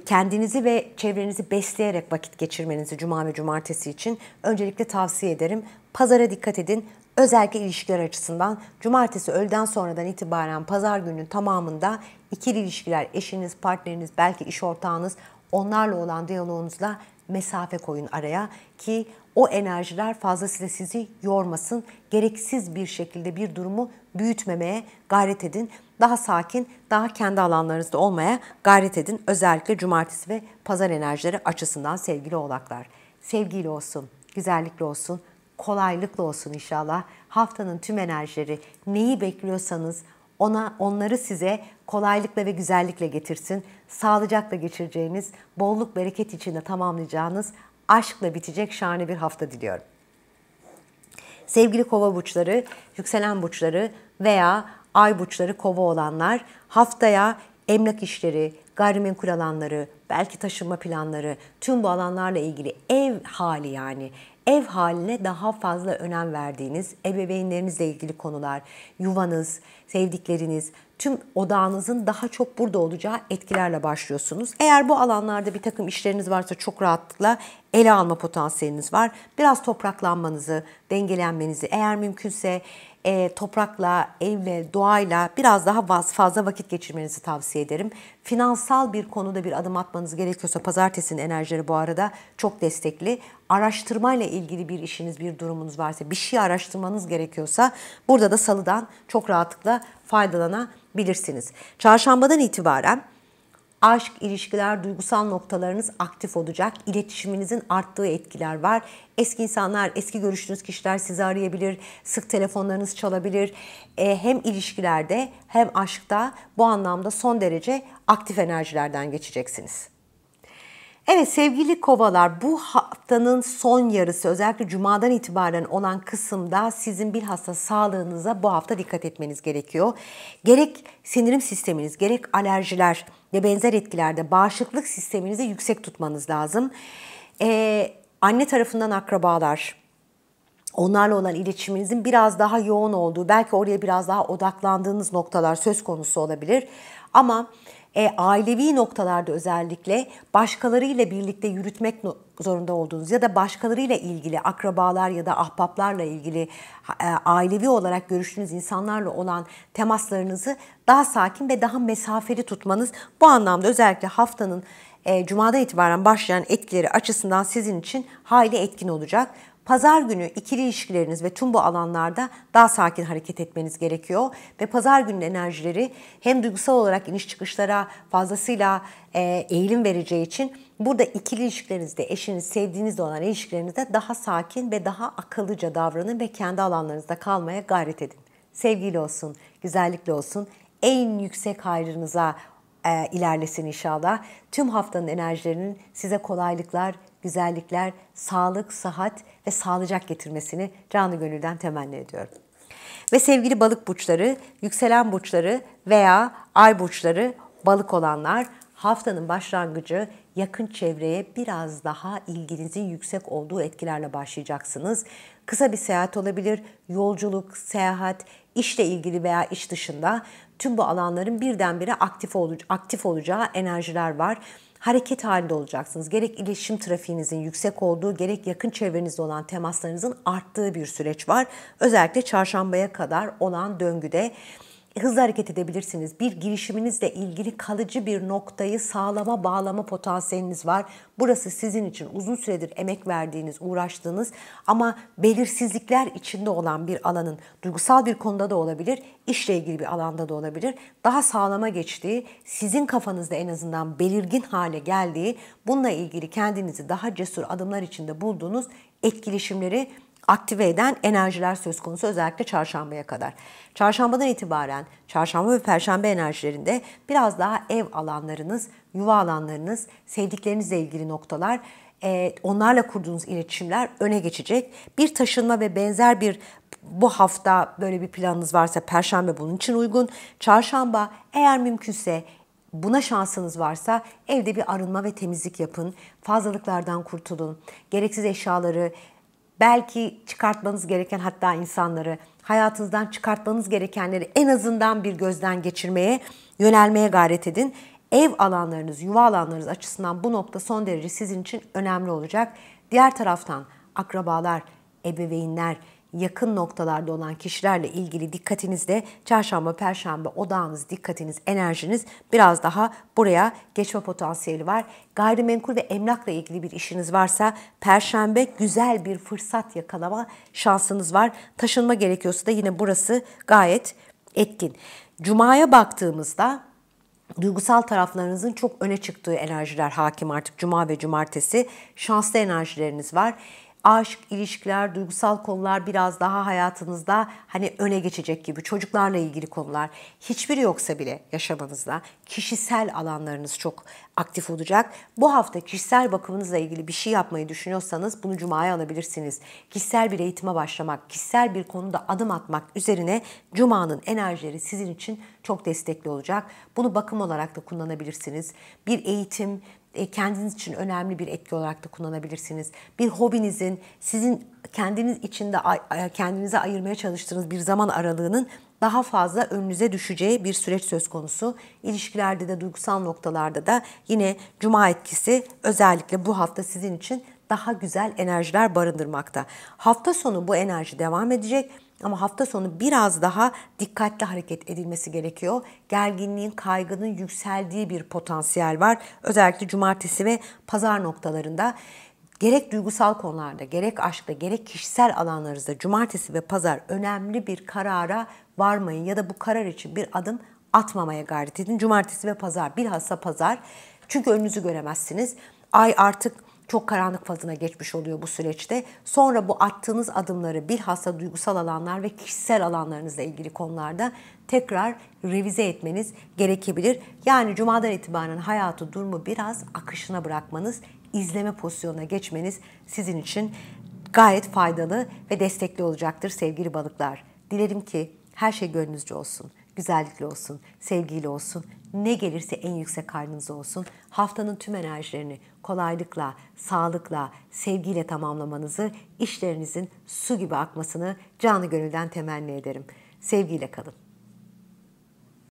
[SPEAKER 1] kendinizi ve çevrenizi besleyerek vakit geçirmenizi cuma ve cumartesi için öncelikle tavsiye ederim. Pazara dikkat edin. Özellikle ilişkiler açısından cumartesi öğleden sonradan itibaren pazar gününün tamamında ikili ilişkiler, eşiniz, partneriniz, belki iş ortağınız, Onlarla olan diyaloğunuzla mesafe koyun araya ki o enerjiler fazlasıyla sizi yormasın. Gereksiz bir şekilde bir durumu büyütmemeye gayret edin. Daha sakin, daha kendi alanlarınızda olmaya gayret edin. Özellikle cumartesi ve pazar enerjileri açısından sevgili oğlaklar. Sevgiyle olsun, güzellikle olsun, kolaylıkla olsun inşallah. Haftanın tüm enerjileri neyi bekliyorsanız ona onları size kolaylıkla ve güzellikle getirsin. Sağlıcakla geçireceğiniz, bolluk bereket içinde tamamlayacağınız, aşkla bitecek şahane bir hafta diliyorum. Sevgili kova burçları, yükselen burçları veya ay burçları kova olanlar haftaya emlak işleri, gayrimenkul alanları, belki taşınma planları, tüm bu alanlarla ilgili ev hali yani ev haline daha fazla önem verdiğiniz, ebeveynlerinizle ilgili konular, yuvanız, sevdikleriniz, tüm odağınızın daha çok burada olacağı etkilerle başlıyorsunuz. Eğer bu alanlarda bir takım işleriniz varsa çok rahatlıkla ele alma potansiyeliniz var. Biraz topraklanmanızı, dengelenmenizi, eğer mümkünse e, toprakla, evle, doğayla biraz daha fazla vakit geçirmenizi tavsiye ederim. Finansal bir konuda bir adım atmanız gerekiyorsa pazartesinin enerjileri bu arada çok destekli. Araştırmayla ilgili bir işiniz, bir durumunuz varsa, bir şey araştırmanız gerekiyorsa burada da salıdan çok rahatlıkla faydalanabilirsiniz. Çarşambadan itibaren aşk, ilişkiler, duygusal noktalarınız aktif olacak. İletişiminizin arttığı etkiler var. Eski insanlar, eski görüştüğünüz kişiler sizi arayabilir, sık telefonlarınız çalabilir. E, hem ilişkilerde hem aşkta bu anlamda son derece aktif enerjilerden geçeceksiniz. Evet sevgili kovalar bu haftanın son yarısı özellikle cumadan itibaren olan kısımda sizin bilhassa sağlığınıza bu hafta dikkat etmeniz gerekiyor. Gerek sindirim sisteminiz gerek alerjiler ve benzer etkilerde bağışıklık sisteminizi yüksek tutmanız lazım. Ee, anne tarafından akrabalar, onlarla olan iletişiminizin biraz daha yoğun olduğu, belki oraya biraz daha odaklandığınız noktalar söz konusu olabilir. Ama e, ailevi noktalarda özellikle başkalarıyla birlikte yürütmek zorunda olduğunuz ya da başkalarıyla ilgili akrabalar ya da ahbaplarla ilgili e, ailevi olarak görüştüğünüz insanlarla olan temaslarınızı daha sakin ve daha mesafeli tutmanız bu anlamda özellikle haftanın e, Cuma'dan itibaren başlayan etkileri açısından sizin için hayli etkin olacak. Pazar günü ikili ilişkileriniz ve tüm bu alanlarda daha sakin hareket etmeniz gerekiyor. Ve pazar günün enerjileri hem duygusal olarak iniş çıkışlara fazlasıyla e, eğilim vereceği için burada ikili ilişkilerinizde, eşiniz, sevdiğiniz olan ilişkilerinizde daha sakin ve daha akıllıca davranın ve kendi alanlarınızda kalmaya gayret edin. Sevgiyle olsun, güzellikle olsun. En yüksek hayrınıza e, ilerlesin inşallah. Tüm haftanın enerjilerinin size kolaylıklar, güzellikler, sağlık, sıhhat ve sağlıcak getirmesini canı gönülden temenni ediyorum. Ve sevgili balık burçları, yükselen burçları veya ay burçları balık olanlar haftanın başlangıcı yakın çevreye biraz daha ilginizin yüksek olduğu etkilerle başlayacaksınız. Kısa bir seyahat olabilir, yolculuk, seyahat, işle ilgili veya iş dışında tüm bu alanların birdenbire aktif, ol aktif olacağı enerjiler var hareket halinde olacaksınız. Gerek iletişim trafiğinizin yüksek olduğu, gerek yakın çevrenizde olan temaslarınızın arttığı bir süreç var. Özellikle çarşambaya kadar olan döngüde hızlı hareket edebilirsiniz. Bir girişiminizle ilgili kalıcı bir noktayı sağlama bağlama potansiyeliniz var. Burası sizin için uzun süredir emek verdiğiniz, uğraştığınız ama belirsizlikler içinde olan bir alanın duygusal bir konuda da olabilir, işle ilgili bir alanda da olabilir. Daha sağlama geçtiği, sizin kafanızda en azından belirgin hale geldiği, bununla ilgili kendinizi daha cesur adımlar içinde bulduğunuz etkileşimleri aktive eden enerjiler söz konusu özellikle çarşambaya kadar. Çarşambadan itibaren çarşamba ve perşembe enerjilerinde biraz daha ev alanlarınız, yuva alanlarınız, sevdiklerinizle ilgili noktalar, e, onlarla kurduğunuz iletişimler öne geçecek. Bir taşınma ve benzer bir bu hafta böyle bir planınız varsa perşembe bunun için uygun. Çarşamba eğer mümkünse buna şansınız varsa evde bir arınma ve temizlik yapın. Fazlalıklardan kurtulun. Gereksiz eşyaları belki çıkartmanız gereken hatta insanları hayatınızdan çıkartmanız gerekenleri en azından bir gözden geçirmeye, yönelmeye gayret edin. Ev alanlarınız, yuva alanlarınız açısından bu nokta son derece sizin için önemli olacak. Diğer taraftan akrabalar, ebeveynler, yakın noktalarda olan kişilerle ilgili dikkatinizde çarşamba, perşembe odağınız, dikkatiniz, enerjiniz biraz daha buraya geçme potansiyeli var. Gayrimenkul ve emlakla ilgili bir işiniz varsa perşembe güzel bir fırsat yakalama şansınız var. Taşınma gerekiyorsa da yine burası gayet etkin. Cuma'ya baktığımızda duygusal taraflarınızın çok öne çıktığı enerjiler hakim artık cuma ve cumartesi. Şanslı enerjileriniz var aşk, ilişkiler, duygusal konular biraz daha hayatınızda hani öne geçecek gibi. Çocuklarla ilgili konular hiçbiri yoksa bile yaşamanızda kişisel alanlarınız çok aktif olacak. Bu hafta kişisel bakımınızla ilgili bir şey yapmayı düşünüyorsanız bunu cumaya alabilirsiniz. Kişisel bir eğitime başlamak, kişisel bir konuda adım atmak üzerine cumanın enerjileri sizin için çok destekli olacak. Bunu bakım olarak da kullanabilirsiniz. Bir eğitim, e, kendiniz için önemli bir etki olarak da kullanabilirsiniz. Bir hobinizin sizin kendiniz için de e, kendinize ayırmaya çalıştığınız bir zaman aralığının daha fazla önünüze düşeceği bir süreç söz konusu. İlişkilerde de duygusal noktalarda da yine cuma etkisi özellikle bu hafta sizin için daha güzel enerjiler barındırmakta. Hafta sonu bu enerji devam edecek. Ama hafta sonu biraz daha dikkatli hareket edilmesi gerekiyor. Gerginliğin, kaygının yükseldiği bir potansiyel var. Özellikle cumartesi ve pazar noktalarında gerek duygusal konularda, gerek aşkta, gerek kişisel alanlarınızda cumartesi ve pazar önemli bir karara varmayın ya da bu karar için bir adım atmamaya gayret edin. Cumartesi ve pazar, bilhassa pazar. Çünkü önünüzü göremezsiniz. Ay artık çok karanlık fazına geçmiş oluyor bu süreçte. Sonra bu attığınız adımları bilhassa duygusal alanlar ve kişisel alanlarınızla ilgili konularda tekrar revize etmeniz gerekebilir. Yani cumadan itibaren hayatı durumu biraz akışına bırakmanız, izleme pozisyonuna geçmeniz sizin için gayet faydalı ve destekli olacaktır sevgili balıklar. Dilerim ki her şey gönlünüzce olsun güzellikle olsun, sevgiyle olsun, ne gelirse en yüksek karnınız olsun. Haftanın tüm enerjilerini kolaylıkla, sağlıkla, sevgiyle tamamlamanızı, işlerinizin su gibi akmasını canı gönülden temenni ederim. Sevgiyle kalın.